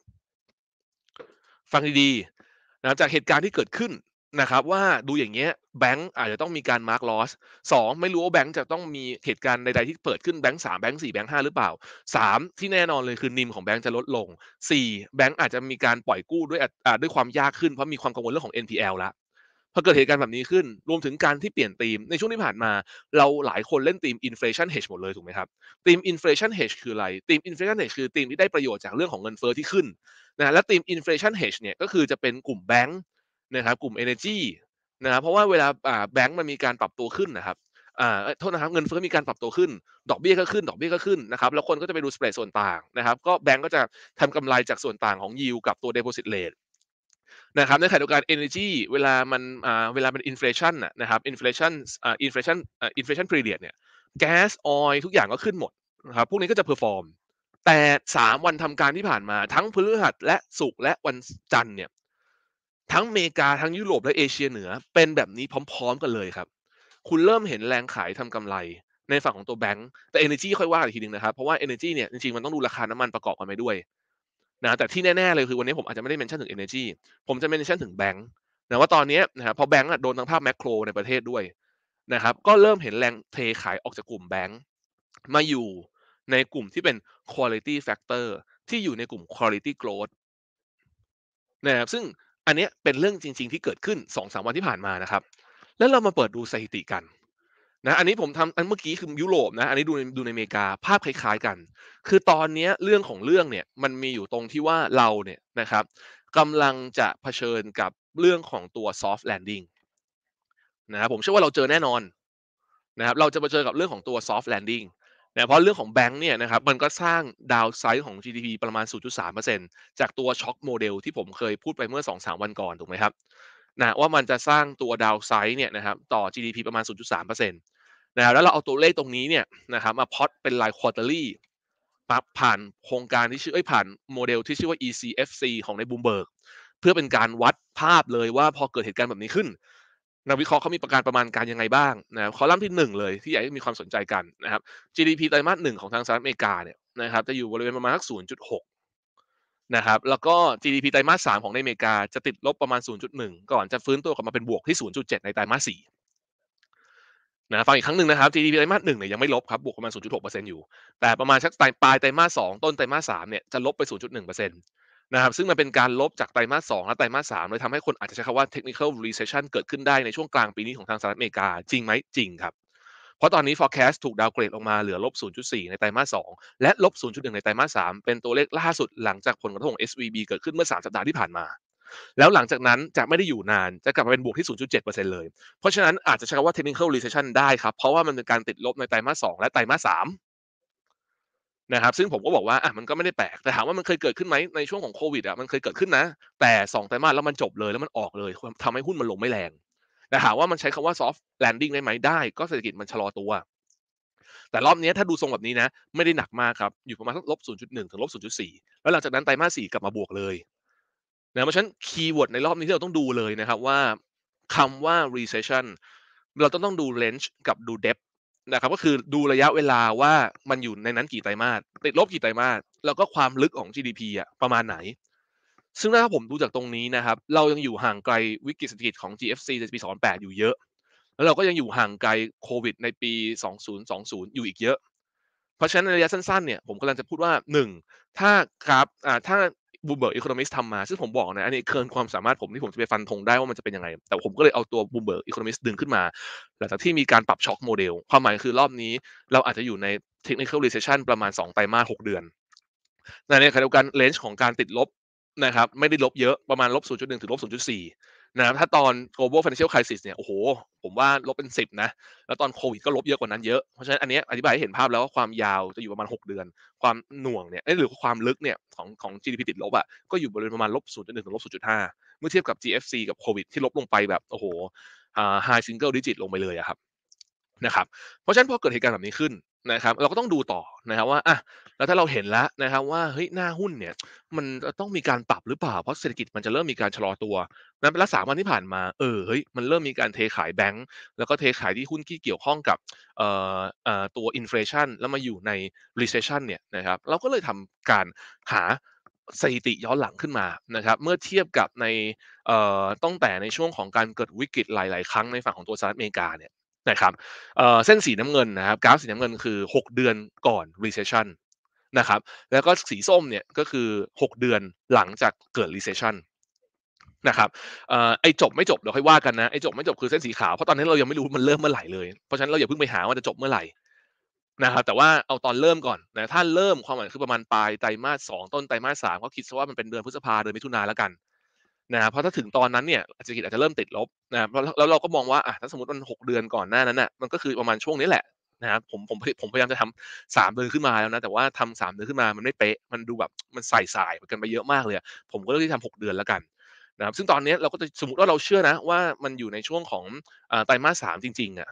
ฟังดีๆนะจากเหตุการณ์ที่เกิดขึ้นนะครับว่าดูอย่างเงี้ยแบงก์อาจจะต้องมีการมาร์กลอสสองไม่รู้ว่าแบงก์จะต้องมีเหตุการณ์ใดๆที่เปิดขึ้นแบงก์สามแบงก์สี่แบงก์ห้าหรือเปล่าสามที่แน่นอนเลยคือนิมของแบงก์จะลดลงสี่แบงก์อาจจะมีการปล่อยกู้ด้วยด้วยความยากขึ้นเพราะมีความกังวลเรื่องของ NPL ละพอเกิดเหตุการณ์แบบนี้ขึ้นรวมถึงการที่เปลี่ยนธีมในช่วงที่ผ่านมาเราหลายคนเล่นธีมอินฟล t i ชันเฮชหมดเลยถูกไหมครับธีมอินฟล t i ชันเฮชคืออะไรธีมอินฟล t i ชันเฮชคือธีมที่ได้ประโยชน์จากเรื่องของเงินเฟ้อที่ขึ้นนะและธีมอินฟล t i ชันเฮชเนี่ยก็คือจะเป็นกลุ่มแบงค์นะครับกลุ่มเอเนจีนะครับเพราะว่าเวลาแบงค์มันมีการปรับตัวขึ้นนะครับอ่าโทษนะครับเงินเฟ้อมีการปรับตัวขึ้นดอกเบี้ยก็ขึ้นดอกเบี้ยก็ขึ้นนะครับแล้วคนก็จะไปดูสเปรดส่วนต่างนะครับก็แบงก์ก็จะทำกำไรจากส่วนต่างของยิวกับตัวเดโพซิตเลทนะครับในขณะเดียวกัน energy เวลามันเวลาเป็น inflation นะครับ inflation inflation inflation period เนี่ยแก๊สออยทุกอย่างก็ขึ้นหมดนะครับพวกนี้ก็จะเพอร์ฟอร์มแต่ 3 วันทำการที่ผ่านมา ทั้งพฤหัสและศุกร์และวันจันทร์เนี่ยทั้งอเมริกา ทั้งยุโรปและเอเชียเหนือ เป็นแบบนี้พร้อมๆกันเลยครับ คุณเริ่มเห็นแรงขายทำกำไรในฝั่งของตัวแบงก์แต่ Energy ค่อยว่าอีกทีนึงนะครับเพราะว่า Energy เนี่ยจริงๆมันต้องดูราคาน้ำมันประกอบกันไปด้วยนะแต่ที่แน่ๆเลย คือวันนี้ผมอาจจะไม่ได้เมนชั่นถึง Energy ผมจะเมนชั่นถึงแบงค์นะว่าตอนนี้นะพอแบงค์โดนทั้งภาพแมกโรในประเทศด้วยนะครับก็เริ่มเห็นแรงเทขายออกจากกลุ่มแบงค์มาอยู่ในกลุ่มที่เป็น quality factor ที่อยู่ในกลุ่ม quality growth นะครับซึ่งอันนี้เป็นเรื่องจริงๆ ที่เกิดขึ้น 2-3 วันที่ผ่านมานะครับ แล้วเรามาเปิดดูสถิติกันนะอันนี้ผมทำอันเมื่อกี้คือยุโรปนะอันนี้ดูดูในอเมริกาภาพคล้าย ๆกัน คือตอนนี้เรื่องของเรื่องเนี่ยมันมีอยู่ตรงที่ว่าเราเนี่ยนะครับกำลังจะะเผชิญกับเรื่องของตัว soft landing นะครับผมเชื่อว่าเราเจอแน่นอนนะครับเราจะมาเจอกับเรื่องของตัว soft landing นี่ยเพราะเรื่องของแบงค์เนี่ยนะครับมันก็สร้างดาวไซด์ของ GDP ประมาณ 0.3%จากตัวช็อคโมเดลที่ผมเคยพูดไปเมื่อ 2-3 วันก่อนถูกไหมครับนะว่ามันจะสร้างตัวดาวไซด์เนี่ยนะครับต่อ GDP ประมาณ 0.3%นะครับแล้วเราเอาตัวเลขตรงนี้เนี่ยนะครับมาพอดเป็นรายควอเตอรี่ผ่านโครงการที่ชื่อไอ้ผ่านโมเดลที่ชื่อว่า ECFC ของในบูมเบิร์กเพื่อเป็นการวัดภาพเลยว่าพอเกิดเหตุการณ์แบบนี้ขึ้น นักวิเคราะห์เขามีประการประมาณการยังไงบ้างนะครับคอลัมน์ที่ 1 เลยที่ใหญ่ให่มีความสนใจกันนะครับ GDP ไตรมาสหนึ่งของทางสหรัฐอเมริกาเนี่ยนะครับจะอยู่บริเวณประมาณสัก0.6นะครับแล้วก็ GDP ไตรมาสสามของในอเมริกา จะติดลบประมาณ 0.1ก่อนจะฟื้นตัวกลับมาเป็นบวกที่ 0.7 ในไตรมาสสี่นะฟังอีกครั้งหนึ่งนะครับ GDP ไตรมาสหนึ่งเนี่ยยังไม่ลบครับ บวกประมาณ 0.6%อยู่ แต่ประมาณชักปลายไตรมาสสองต้นไตรมาสสามเนี่ยจะลบไป 0.1%นะครับซึ่งมันเป็นการลบจากไตรมาสสองและไตรมาสสามเลยทำให้คนอาจจะใช้คำว่า technical recession เกิดขึ้นได้ในช่วงกลางปีนี้ของทางสหรัฐอเมริกาจริงไหมจริงครับ เพราะตอนนี้ forecast ถูกดาวเกรดลงมาเหลือลบ 0.4 ในไตรมาส2และลบ 0.1 ในไตรมาส3เป็นตัวเลขล่าสุดหลังจากผลกระทบของ SVB เกิดขึ้นเมื่อ3สัปดาห์ที่ผ่านมาแล้วหลังจากนั้นจะไม่ได้อยู่นานจะกลับมาเป็นบวกที่ 0.7%เเลย เพราะฉะนั้นอาจจะใช้คำว่า technical recession ได้ครับ เพราะว่ามันเป็นการติดลบในไตรมาสงและไตรมาสมนะครับซึ่งผมก็บอกว่าอ่ะมันก็ไม่ได้แปลกแต่ถามว่ามันเคยเกิดขึ้นไหมในช่วงของโควิดอ่ะมันเคยเกิดขึ้นนะ แต่2ไตรมาสแล้วมันจบเลยแล้วมันออกเลย ทำให้หุ้นมันลงไม่แรงแต่ถามว่ามันใช้คำว่า soft landing ได้ไหมได้ก็เศรษฐกิจมันชะลอตัวแต่รอบนี้ถ้าดูทรงแบบนี้นะ ไม่ได้หนักมากครับอยู่ประมาณลบ 0.1ถึงลบ0.4แล้วหลังจากนั้นไตรมาส4กลับมาบวกเลยนะเพราะฉะนั้นคีย์เวิร์ดในรอบนี้ที่เราต้องดูเลยนะครับว่าคำว่า recession เราต้องต้องดู range กับดู depth นะครับก็คือดูระยะเวลาว่ามันอยู่ในนั้นกี่ไตรมาสติดลบกี่ไตรมาสแล้วก็ความลึกของ GDP อะประมาณไหน ซึ่งถ้าผมดูจากตรงนี้นะครับ เรายังอยู่ห่างไกลวิกฤตเศรษฐกิจของ GFC ในปี2008อยู่เยอะ แล้วเราก็ยังอยู่ห่างไกลโควิด ในปี 2020 อยู่อีกเยอะ เพราะฉะนั้นในระยะสั้นๆเนี่ยผมกำลังจะพูดว่า 1. ถ้ากราบถ้าบูมเบิร์กอีโคโนมิสทำมา ซึ่งผมบอกนะอันนี้เกินความสามารถผมที่ผมจะไปฟันธงได้ว่ามันจะเป็นยังไงแต่ผมก็เลยเอาตัวบูมเบิร์กอีโคโนมิสดึงขึ้นมาหลังจากที่มีการปรับช็อคโมเดล ความหมายคือรอบนี้ เราอาจจะอยู่ในเทคนิคอลรีเซชันประมาณ2ไตรมาส6เดือนในขณะเดียวกันเลนจ์ของการติดลบนะครับไม่ได้ลบเยอะ ประมาณลบ0.1ถึงลบ0.4นะครับถ้าตอน global financial crisis เนี่ยโอ้โหผมว่าลบเป็นสิบนะแล้วตอนโควิดก็ลบเยอะกว่านั้นเยอะ เพราะฉะนั้นอันนี้อธิบายให้เห็นภาพแล้วว่าความยาวจะอยู่ประมาณ 6 เดือน ความหน่วงเนี่ยหรือความลึกเนี่ยของของ GDP ติดลบอ่ะก็อยู่บริเวณประมาณลบศูน่งถึงลบศูนย์จุดห้าเมื่อเทียบกับ GFC กับโควิดที่ลบลงไปแบบโอ้โห high single digit ลงไปเลยอะครับนะครับ เพราะฉะนั้นพอเกิดเหตุการณ์แบบนี้ขึ้นนะครับเราก็ต้องดูต่อนะครับว่าอ่ะแล้วถ้าเราเห็นแล้วนะครับว่าเฮ้ยหน้าหุ้นเนี่ยมันต้องมีการปรับหรือเปล่า เพราะเศรษฐกิจมันจะเริ่มมีการชะลอตัวนั้นเป็นะสามวันที่ผ่านมาเออเฮ้ยมันเริ่มมีการเทขายแบงก์แล้วก็เทขายที่หุ้นที่เกี่ยวข้องกับเอ่อเอ่อตัวอินฟลชันแล้วมาอยู่ในรีเซชชันเนี่ยนะครับเราก็เลยทำการหาสถิติย้อนหลังขึ้นมานะครับเมื่อเทียบกับในเออ่ตั้งแต่ในช่วงของการเกิดวิกฤตหลายๆ ครั้งในฝั่งของตัวสหรัฐอเมริกาเนี่ยนะครับเส้นสีน้ำเงินนะครับกราฟสีน้ำเงินคือ 6 เดือนก่อน recession นะครับ แล้วก็สีส้มเนี่ยก็คือ 6 เดือนหลังจากเกิด recession นะครับไอ้จบไม่จบเดี๋ยวค่อยว่ากันนะ ไอ้จบไม่จบคือเส้นสีขาว เพราะตอนนี้เรายังไม่รู้มันเริ่มเมื่อไหร่เลย เพราะฉะนั้นเราอย่าเพิ่งไปหาว่าจะจบเมื่อไหร่นะครับ แต่ว่าเอาตอนเริ่มก่อนนะ ถ้าเริ่มความหมายคือประมาณปลายไตรมาสสองต้นไตรมาสสามก็คิดซะว่ามันเป็นเดือนพฤษภาเดือนมิถุนาแล้วกันนะครับเพราะถ้าถึงตอนนั้นเนี่ยเศรษฐกิจอาจจะเริ่มติดลบนะครับแล้วเราก็มองว่าอ่ะถ้าสมมติมันกเดือนก่อนหน้านั้นอ่ะมันก็คือประมาณช่วงนี้แหละนะครับผมผมผมพยายามจะทำสามเดือนขึ้นมาแล้วนะแต่ว่าทำสามเดือนขึ้นมามันไม่เป๊ะมันดูแบบมันใส่สายกันไปเยอะมากเลยผมก็เลือกที่ทำหกเดือนแล้วกันนะครับซึ่งตอนนี้เราก็จะสมมติว่าเราเชื่อนะ ว่ามันอยู่ในช่วงของไตรมาสสามจริงๆอ่ะ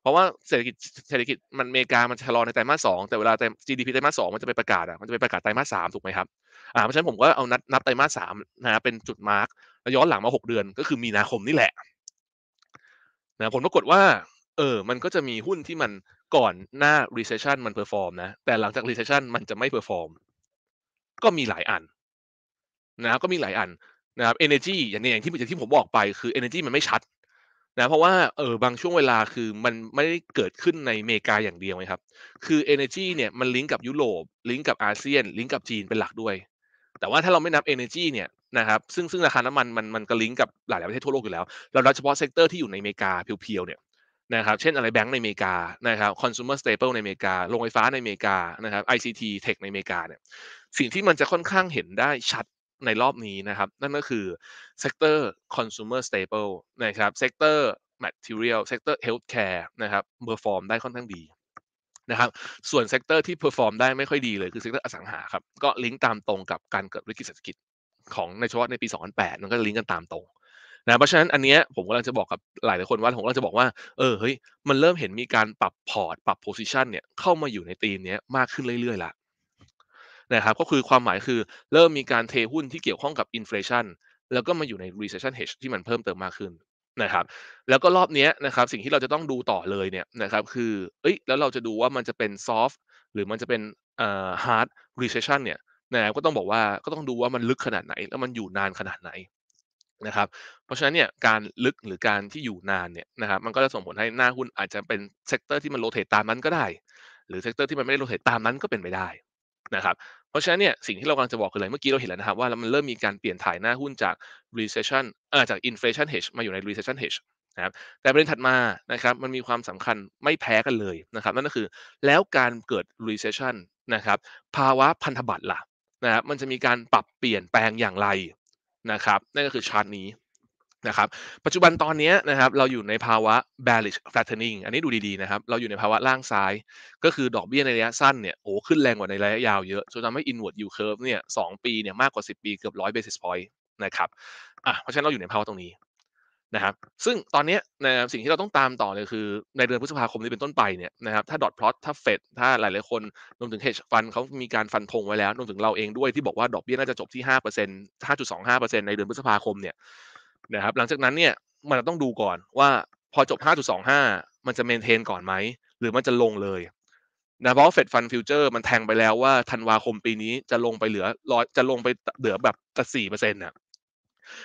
เพราะว่าเศรษฐกิจเศรษฐกิจมันอเมริกามันชะลอในไตรมาสสองแต่เวลา GDP ไตรมาสสองมันจะไปประกาศอ่ะมันจะไปประกาศไตรมาสสามถูกไหมครับอ่าเพราะฉะนั้นผมก็เอานับนับไตรมาสสามนะเป็นจุดมาร์กแลย้อนหลังมาหกเดือนก็คือมีนาคมนี่แหละนะผลปรากฏว่าเออมันก็จะมีหุ้นที่มันก่อนหน้า recession มัน perform นะ แต่หลังจาก recession มันจะไม่ perform ก็มีหลายอัน นะก็มีหลายอันนะครับ energy อย่างนี้อย่างที่อย่างที่ผมบอกไปคือ energy มันไม่ชัดนะเพราะว่าเออบางช่วงเวลาคือมันไม่ได้เกิดขึ้นในอเมริกาอย่างเดียวครับ คือ energy เนี่ยมันลิงก์กับยุโรปลิงก์กับอาเซียนลิงก์กับจีนเป็นหลักด้วยแต่ว่าถ้าเราไม่นับ Energy เนี่ยนะครับซึ่งซึ่งราคาน้ำมันมันมันก็ลิงก์กับหลายประเทศทั่วโลกอยู่แล้วเรานับเฉพาะเซกเตอร์ที่อยู่ในอเมริกาเพียวๆเนี่ยนะครับเช่นอะไรแบงก์ในอเมริกานะครับคอน sumer staple ในอเมริกาโรงไฟฟ้าในอเมริกานะครับ ICT tech ในอเมริกาเนี่ยสิ่งที่มันจะค่อนข้างเห็นได้ชัดในรอบนี้นะครับนั่นก็คือเซกเตอร์ consumer staple นะครับเซกเตอร์ material เซกเตอร์ healthcare นะครับเบอร์ฟอร์มได้ค่อนข้างดีนะครับส่วนเซกเตอร์ที่เพอร์ฟอร์มได้ไม่ค่อยดีเลยคือเซกเตอร์อสังหาครับ ก็ลิงก์ตามตรงกับการเกิดวิกฤตเศรษฐกิจ ของในเฉพาะในปี2008มันก็ลิงก์กันตามตรงนะเพราะฉะนั้นอันนี้ผมกำลังจะบอกกับหลายหลายคนว่าผมกำลังจะบอกว่าเออเฮ้ยมันเริ่มเห็นมีการปรับพอร์ตปรับโพซิชันเนี่ยเข้ามาอยู่ในธีมนี้มากขึ้นเรื่อยๆละนะครับก็คือความหมายคือเริ่มมีการเทหุ้นที่เกี่ยวข้องกับอินฟลชันแล้วก็มาอยู่ใน recession hedge ที่มันเพิ่มเติมมากขึ้นนะครับแล้วก็รอบนี้นะครับสิ่งที่เราจะต้องดูต่อเลยเนี่ยนะครับคือเอ้ยแล้วเราจะดูว่ามันจะเป็นซอฟต์หรือมันจะเป็นเอ่อฮาร์ดรีเซชชันเนี่ยนะก็ต้องบอกว่าก็ต้องดูว่ามันลึกขนาดไหนแล้วมันอยู่นานขนาดไหนนะครับเพราะฉะนั้นเนี่ยการลึกหรือการที่อยู่นานเนี่ยนะครับมันก็จะส่งผลให้หน้าหุ้นอาจจะเป็นเซกเตอร์ที่มันโรเตตตามนั้นก็ได้ หรือเซกเตอร์ที่มันไม่ได้โรเตตตามนั้นก็เป็นไปได้นะครับเพราะฉะนั้นเนี่ยสิ่งที่เรากำลังจะบอกคืออะไรเมื่อกี้เราเห็นแล้วนะครับ ว่ามันเริ่มมีการเปลี่ยนถ่ายหน้าหุ้นจาก recession เอ่อจาก inflation hedge มาอยู่ใน recession hedge นะครับแต่ประเด็นถัดมานะครับมันมีความสำคัญไม่แพ้กันเลยนะครับนั่นก็คือแล้วการเกิด recession นะครับภาวะพันธบัตรล่ะนะครับมันจะมีการปรับเปลี่ยนแปลงอย่างไรนะครับนั่นก็คือชาร์ตนี้นะครับปัจจุบันตอนนี้นะครับเราอยู่ในภาวะ bearish flattening อันนี้ดูดีๆนะครับเราอยู่ในภาวะล่างซ้าย ก็คือดอกเบี้ยในระยะสั้นเนี่ยโอ้ขึ้นแรงกว่าในระยะยาวเยอะจนทำให้ inward yield curve เนี่ยสปีเนี่ยมากกว่า 10 ปีเกือบ 100 basis point นะครับอ่ะเพราะฉะนั้นเราอยู่ในภาวะตรงนี้นะครับซึ่งตอนนี้นะครับสิ่งที่เราต้องตามต่อเลยคือในเดือนพฤษภาคมนี้เป็นต้นไปเนี่ยนะครับถ้าดอทพลอตถ้าเฟดถ้าหลายๆคนรวมถึงเฮชฟันเขามีการฟันธงไว้แล้วรวมถึงเราเองด้วยที่บอกว่าดอกเบี้ยน่าจะจบที่5% 5.25%ในเดือนพฤษภาคมเนี่ยนะครับหลังจากนั้นเนี่ยมันต้องดูก่อนว่าพอจบ 5.25 มันจะเมนเทนก่อนไหม หรือมันจะลงเลยนะเพราะเฟดฟันฟิวเจอร์มันแทงไปแล้วว่าธันวาคมปีนี้จะลงไปเหลือร้อยจะลงไปเหลือแบบตัดสี่เปอร์เซ็นต์น่ะ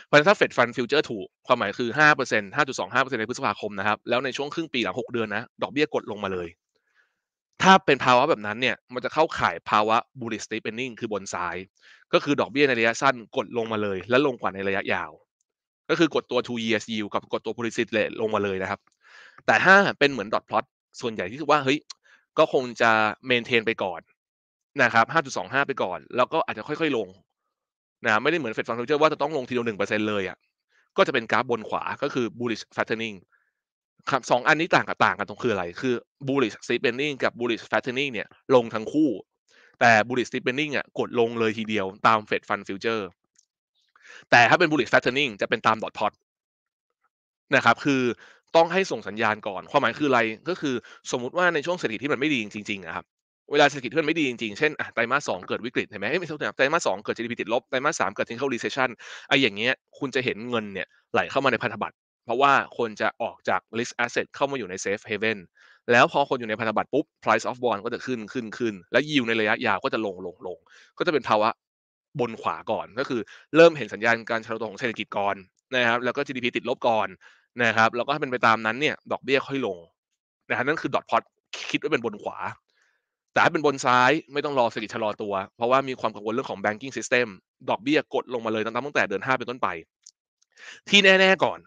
เพราะถ้าเฟดฟันฟิวเจอร์ถูกความหมายคือห้าเปอร์เซ็นต์ห้าจุดสองห้าเปอร์เซ็นต์ในพฤษภาคมนะครับแล้วในช่วงครึ่งปีหลังหกเดือนนะ ดอกเบี้ยกดลงมาเลย ถ้าเป็นภาวะแบบนั้นเนี่ยมันจะเข้าข่ายภาวะบูลลิสติป็นนิ่งคือบนซ้าย ก็คือดอกเบี้ยในระยะสั้นกดลงมาเลย และลงกว่าในระยะยาวก็คือกดตัว two years yield กับกดตัว policy rate ลงมาเลยนะครับ แต่ถ้าเป็นเหมือน dot plot ส่วนใหญ่ที่คืดว่า เฮ้ยก็คงจะ maintain ไปก่อนนะครับ 5.25 ไปก่อน แล้วก็อาจจะค่อยๆ ลงนะ ไม่ได้เหมือนเฟดฟั f เจอร์ว่าจะต้องลงทีเดียวหเลยอ่ะก็จะเป็นกราฟบนขวาก็คือ bullish flattening ครับสองอันนี้ต่างกันต่างกันตรงคืออะไรคือ bullish steepening กับ bullish flattening เนี่ย ลงทั้งคู่ แต่ bullish steepening อ่ะกดลงเลยทีเดียวตาม Fed Fund Future แต่ถ้าเป็น bullet flattening จะเป็นตาม dot plot นะครับคือต้องให้ส่งสัญญาณก่อน ความหมายคืออะไรก็คือสมมุติว่าในช่วงเศรษฐกิจที่มันไม่ดีจริงๆนะครับเวลาเศรษฐกิจที่มันไม่ดีจริงๆเช่นไตรมาสสองเกิดวิกฤตเห็นไหมไม่ใช่ไตรมาสสองเกิด GDP ติดลบ ไตรมาสสามเกิดทิ้งเข้าร recession ไอ้อย่างเงี้ยคุณจะเห็นเงินเนี่ยไหลเข้ามาในพันธบัตร เพราะว่าคนจะออกจาก risk asset เข้ามาอยู่ใน safe haven แล้วพอคนอยู่ในพันธบัตรปุ๊บ price of bond ก็จะขึ้นขึ้นขึ้นและยิวในระยะยาวก็จะลงลงลงก็จะเป็นภาวะบนขวาก่อนก็คือเริ่มเห็นสัญญาณการชะลอตัวของเศรษฐกิจก่อนนะครับแล้วก็ GDP ติดลบก่อนนะครับแล้วก็ให้เป็นไปตามนั้นเนี่ย ดอกเบี้ยค่อยลง นะครับนั่นคือ ดอทพอตคิดว่าเป็นบนขวา แต่ถ้าเป็นบนซ้ายไม่ต้องรอเศรษฐกิจชะลอตัว เพราะว่ามีความกังวลเรื่องของ banking system ดอกเบี้ยกดลงมาเลยตั้งแต่เดือนห้าเป็นต้นไป ที่แน่ๆก่อน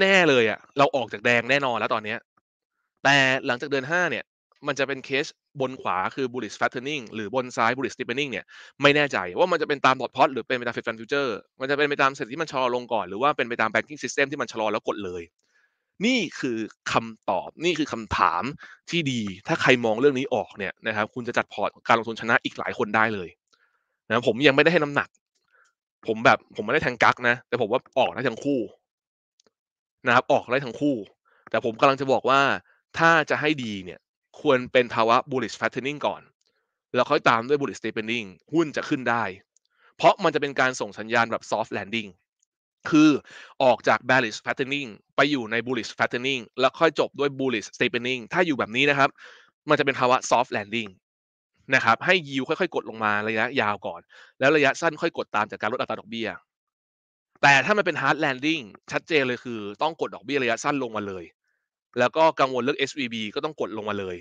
แน่ๆเลยอะเราออกจากแดงแน่นอนแล้วตอนเนี้ยแต่หลังจากเดือนห้าเนี่ยมันจะเป็นเคสบนขวาคือ bullish flattening หรือบนซ้าย bullish steepening เนี่ยไม่แน่ใจว่ามันจะเป็นตามดอทพอตหรือเป็นไปตาม Fed Fund Future มันจะเป็นไปตามเศรษฐที่มันชะลอลงก่อนหรือว่าเป็นไปตาม banking system ที่มันชะลอแล้วกดเลย นี่คือคำตอบนี่คือคำถามที่ดี ถ้าใครมองเรื่องนี้ออกเนี่ยนะครับ คุณจะจัดพอร์ตการลงทุนชนะอีกหลายคนได้เลยนะผมยังไม่ได้ให้น้าหนัก ผมแบบผมไม่ได้แทงกักนะ แต่ผมว่าออกได้ทั้งคู่นะครับ ออกได้ทั้งคู่ แต่ผมกำลังจะบอกว่าถ้าจะให้ดีเนี่ยควรเป็นภาวะ bullish flattening ก่อน แล้วค่อยตามด้วย bullish steepening หุ้นจะขึ้นได้ เพราะมันจะเป็นการส่งสัญญาณแบบ soft landing คือออกจาก bearish flattening ไปอยู่ใน bullish flattening แล้วค่อยจบด้วย bullish steepening ถ้าอยู่แบบนี้นะครับ มันจะเป็นภาวะ soft landing นะครับให้ยิวค่อย ๆกดลงมาระยะยาวก่อน แล้วระยะสั้นค่อยกดตามจากการลดอัตราดอกเบี้ยแต่ถ้ามันเป็น hard landing ชัดเจนเลยคือต้องกดดอกเบี้ยระยะสั้นลงมาเลยแล้วก็กังวลเรื่อง SVB ก็ต้องกดลงมาเลย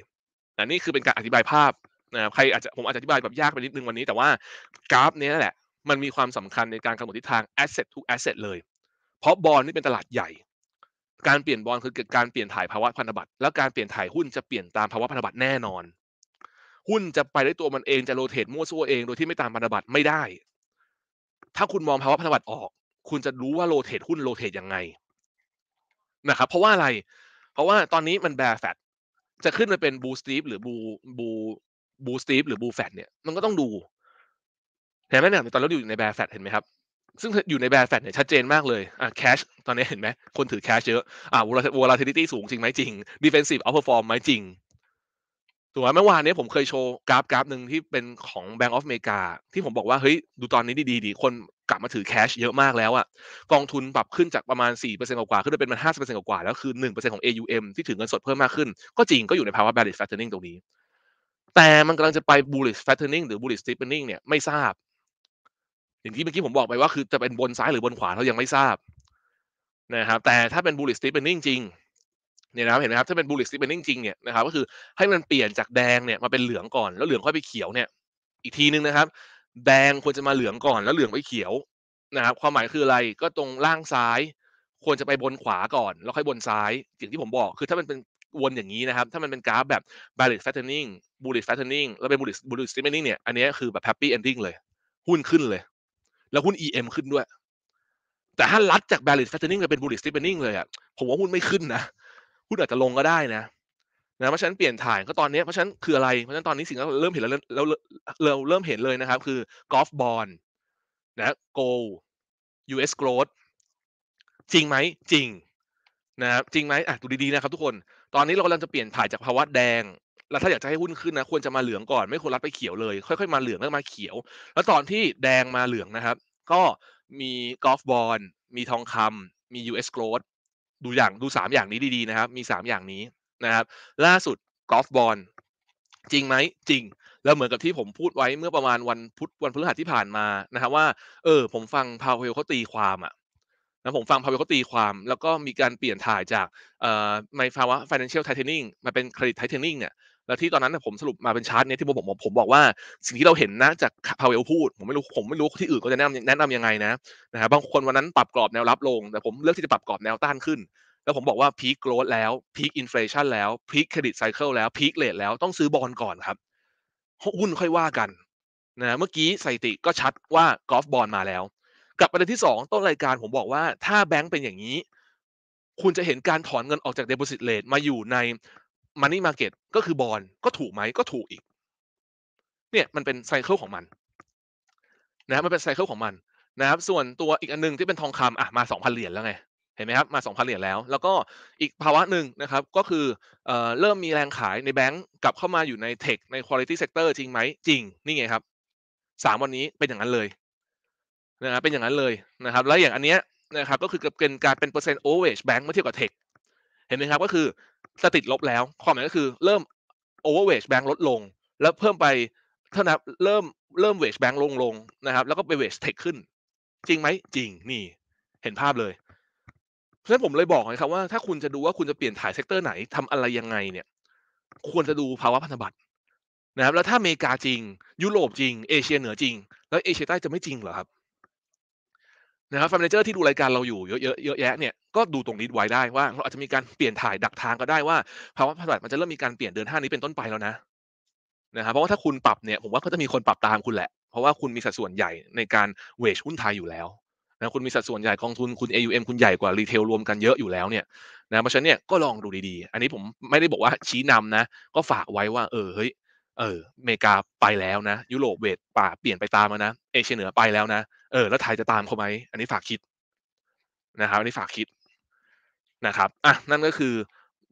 นะนี่คือเป็นการอธิบายภาพนะครับใครอาจจะผมอาจจะอธิบายแบบยากไปนิดนึงวันนี้ แต่ว่ากราฟนี้แหละ มันมีความสำคัญในการกำหนดทิศทาง asset ทุก asset เลย เพราะบอลนี่เป็นตลาดใหญ่ การเปลี่ยนบอลคือการเปลี่ยนถ่ายภาวะพันธบัตรแล้วการเปลี่ยนถ่ายหุ้นจะเปลี่ยนตามภาวะพันธบัตรแน่นอน หุ้นจะไปได้ตัวมันเองจะโรเตทมั่วซั่วเองโดยที่ไม่ตามพันธบัตรไม่ได้ ถ้าคุณมองภาวะพันธบัตรออก คุณจะรู้ว่าโรเตทหุ้นโรเตทยังไงนะครับเพราะว่าอะไรเพราะว่าตอนนี้มันแบร์แฟตจะขึ้นมาเป็นบูสตีฟหรือบูบูบูสตีฟหรือบูแฟตเนี่ย มันก็ต้องดู เห็นไหมเนี่ยตอนเราอยู่ในแบร์แฟตเห็นไหมครับ ซึ่งอยู่ในแบร์แฟตเนี่ยชัดเจนมากเลย อ่ะแคชตอนนี้เห็นไหม คนถือแคชเยอะอ่ะอลา a t ลิตี้สูงจริงไหมจริงดเฟนซีฟอัพเปอร์ฟอร์มไหมจริงถูกไหมเมื่อวานนี้ผมเคยโชว์กราฟกราฟหนึ่งที่เป็นของ Bank of America ที่ผมบอกว่าเฮ้ยดูตอนนี้ดีๆดีคนกลับมาถือแคชเยอะมากแล้วอะกองทุนปรับขึ้นจากประมาณ 4%กว่าขึ้นไปเป็นห้าสิบเปอร์เซ็นต์กว่าแล้วคือหนนึ่งเเปอร์ซ็ต์ของ AUM ที่ถือเงินสดเพิ่มมากขึ้น ก็จริงก็อยู่ในภาวะ b ริส i s h fattening ตรงนี้ แต่มันกำลังจะไป bullish fattening หรือ bullish steepening เนี่ยไม่ทราบ อย่างที่เมื่อกี้ผมบอกไปว่า คือจะเป็นบนซ้ายหรือบนขวาเรายังไม่ทราบ นะครับ แต่ถ้าเป็น bullish steepening จริงเนี่ยนะครับเห็นไหมครับ ถ้าเป็น bullish steepening จริงเนี่ยนะครับ ก็คือให้มันเปลี่ยนจากแดงเนี่ยมาเป็นเหลืองก่อนแล้วเหลืองค่อยไปเขียวเนี่ย อีกทีนึงนะครับแดงควรจะมาเหลืองก่อนแล้วเหลืองไปเขียว นะครับความหมายคืออะไรก็ตรงล่างซ้าย ควรจะไปบนขวาก่อน แล้วค่อยบนซ้าย อย่างที่ผมบอกคือ ถ้ามันเป็นวนอย่างนี้นะครับ ถ้ามันเป็นกราฟแบบ bullish fattening bullish fattening แล้วเป็น bullish bullish steepening เนี่ยอันนี้คือแบบ happy ending เลย หุ้นขึ้นเลย แล้วหุ้น EM ขึ้นด้วย แต่ถ้าลัดจาก bullish fattening ไปเป็น bullish steepening เลยอะผมว่าหุ้นไม่ขึ้นนะหุ้นอาจจะลงก็ได้นะนะเพราะฉะนั้นเปลี่ยนถ่ายก็ตอนนี้เพราะฉะนั้นคืออะไรเพราะฉะนั้นตอนนี้สิ่งที่เราเริ่มเห็นแล้วเราเราเริ่มเห็นเลยนะครับคือกอล์ฟบอลนะโกล US growth จริงไหมจริงนะครับจริงไหมอ่ะดูดีๆนะครับทุกคนตอนนี้เรากำลังจะเปลี่ยนถ่ายจากภาวะแดง แล้วถ้าอยากจะให้หุ้นขึ้นนะควรจะมาเหลืองก่อน ไม่ควรรัดไปเขียวเลย ค่อยๆมาเหลืองแล้วมาเขียว แล้วตอนที่แดงมาเหลืองนะครับ ก็มีกอล์ฟบอลมีทองคำมี US growth ดูอย่างดู3อย่างนี้ดีๆนะครับ มี3อย่างนี้นะครับล่าสุดกอล์ฟบอลจริงไหมจริง แล้วเหมือนกับที่ผมพูดไว้เมื่อประมาณวันพุธวันพฤหัสที่ผ่านมานะครับว่าเออผมฟังพาวเวลเขาตีความอะนะผมฟังพาวเวลเขาตีความ แล้วก็มีการเปลี่ยนถ่ายจากเอ่อในภาวะ financial tightening มาเป็น credit tightening เนี่ยแล้วที่ตอนนั้นผมสรุปมาเป็นชาร์ตเนี้ยที่ผมผมผมบอกว่า สิ่งที่เราเห็นนะจากพาวเวลพูดผมไม่รู้ผมไม่รู้ที่อื่นก็จะแนะนำแนะนำยังไงนะนะครับบางคนวันนั้นปรับกรอบแนวรับลง แต่ผมเลือกที่จะปรับกรอบแนวต้านขึ้นแล้วผมบอกว่าพีคโกลดแล้วพีคอินฟลชันแล้วพีคเครดิตไซเคิลแล้วพีคเลทแล้วต้องซื้อบอลก่อนครับหุ้นค่อยว่ากัน นะ เมื่อกี้สถติก็ชัดว่ากอล์ฟบอลมาแล้ว กลับประเด็นที่ 2 ต้นรายการผมบอกว่าถ้าแบงก์เป็นอย่างนี้ คุณจะเห็นการถอนเงินออกจากเด p o s i t r เลทมาอยู่ในมันนี่มาเก็ตก็คือบอลก็ถูกไหมก็ถูกอีก เนี่ยมันเป็นไซเคิลของมันนะมันเป็นไซเคิลของมันนะครับ ส่วนตัวอีกอันนึงที่เป็นทองคำอ่ะมา 2,000 เหรียญแล้วไงเห็นไหมครับ มา2,000เหรียญแล้ว แล้วก็อีกภาวะหนึ่งนะครับก็คือเอ่อเริ่มมีแรงขายในแบงก์กลับเข้ามาอยู่ในเทคในคลิตี้เซกเตอร์จริงไหม จริงนี่ไงครับ สามวันนี้เป็นอย่างนั้นเลยนะครับเป็นอย่างนั้นเลยนะครับ แล้วอย่างอันเนี้ยนะครับก็คือเกินการเป็นเปอร์เซ็นต์โอเวอร์เแบงก์เมื่อเทียบกับเทคเห็นไหมครับก็คือสติดลบแล้ว ความหมายก็คือเริ่มโอเวอร์เวชแบงก์ลดลงแล้วเพิ่มไปเท่านับเริ่มเริ่มเวชแบงก์ลงลงนะครับ แล้วก็ไปเวชเทคขึ้น จริงไหมจริงนี่เห็นภาพเลยเพราะฉะนั้นผมเลยบอกนะครับว่าถ้าคุณจะดูว่าคุณจะเปลี่ยนถ่ายเซกเตอร์ไหนทำอะไรยังไงเนี่ย ควรจะดูภาวะพันธบัตรนะครับแล้วถ้าอเมริกาจริง ยุโรปจริงเอเชียเหนือจริง แล้วเอเชียใต้จะไม่จริงเหรอครับนะครับฟันเนเจอร์ที่ดูรายการเราอยู่เยอะะเยอะแยะเนี่ยก็ดูตรงนี้ไว้ได้ว่าเราอาจจะมีการเปลี่ยนถ่ายดักทางก็ได้ว่าภาวะพันธบัตรมันจะเริ่มมีการเปลี่ยนเดือนห้านี้เป็นต้นไปแล้วนะนะครับเพราะว่าถ้าคุณปรับเนี่ยผมว่าก็จะมีคนปรับตามคุณแหละ เพราะว่าคุณมีสัดส่วนใหญ่ในการเวชหุ้นไทยอยู่แล้วนะคุณมีสัดส่วนใหญ่กองทุนคุณ AUM คุณใหญ่กว่ารีเทลรวมกันเยอะอยู่แล้ว เนี่ยนะเพราะฉะนั้นเนี่ยก็ลองดูดีๆ อันนี้ผมไม่ได้บอกว่าชี้นำนะ ก็ฝากไว้ว่า เออเฮ้ย เอออเมริกาไปแล้วนะ ยุโรปเวทป่าเปลี่ยนไปตามมานะเอเชียเหนือไปแล้วนะเออ แล้วไทยจะตามเขาไหมอันนี้ฝากคิดนะครับอันนี้ฝากคิด นะครับ อ่ะนั่นก็คือ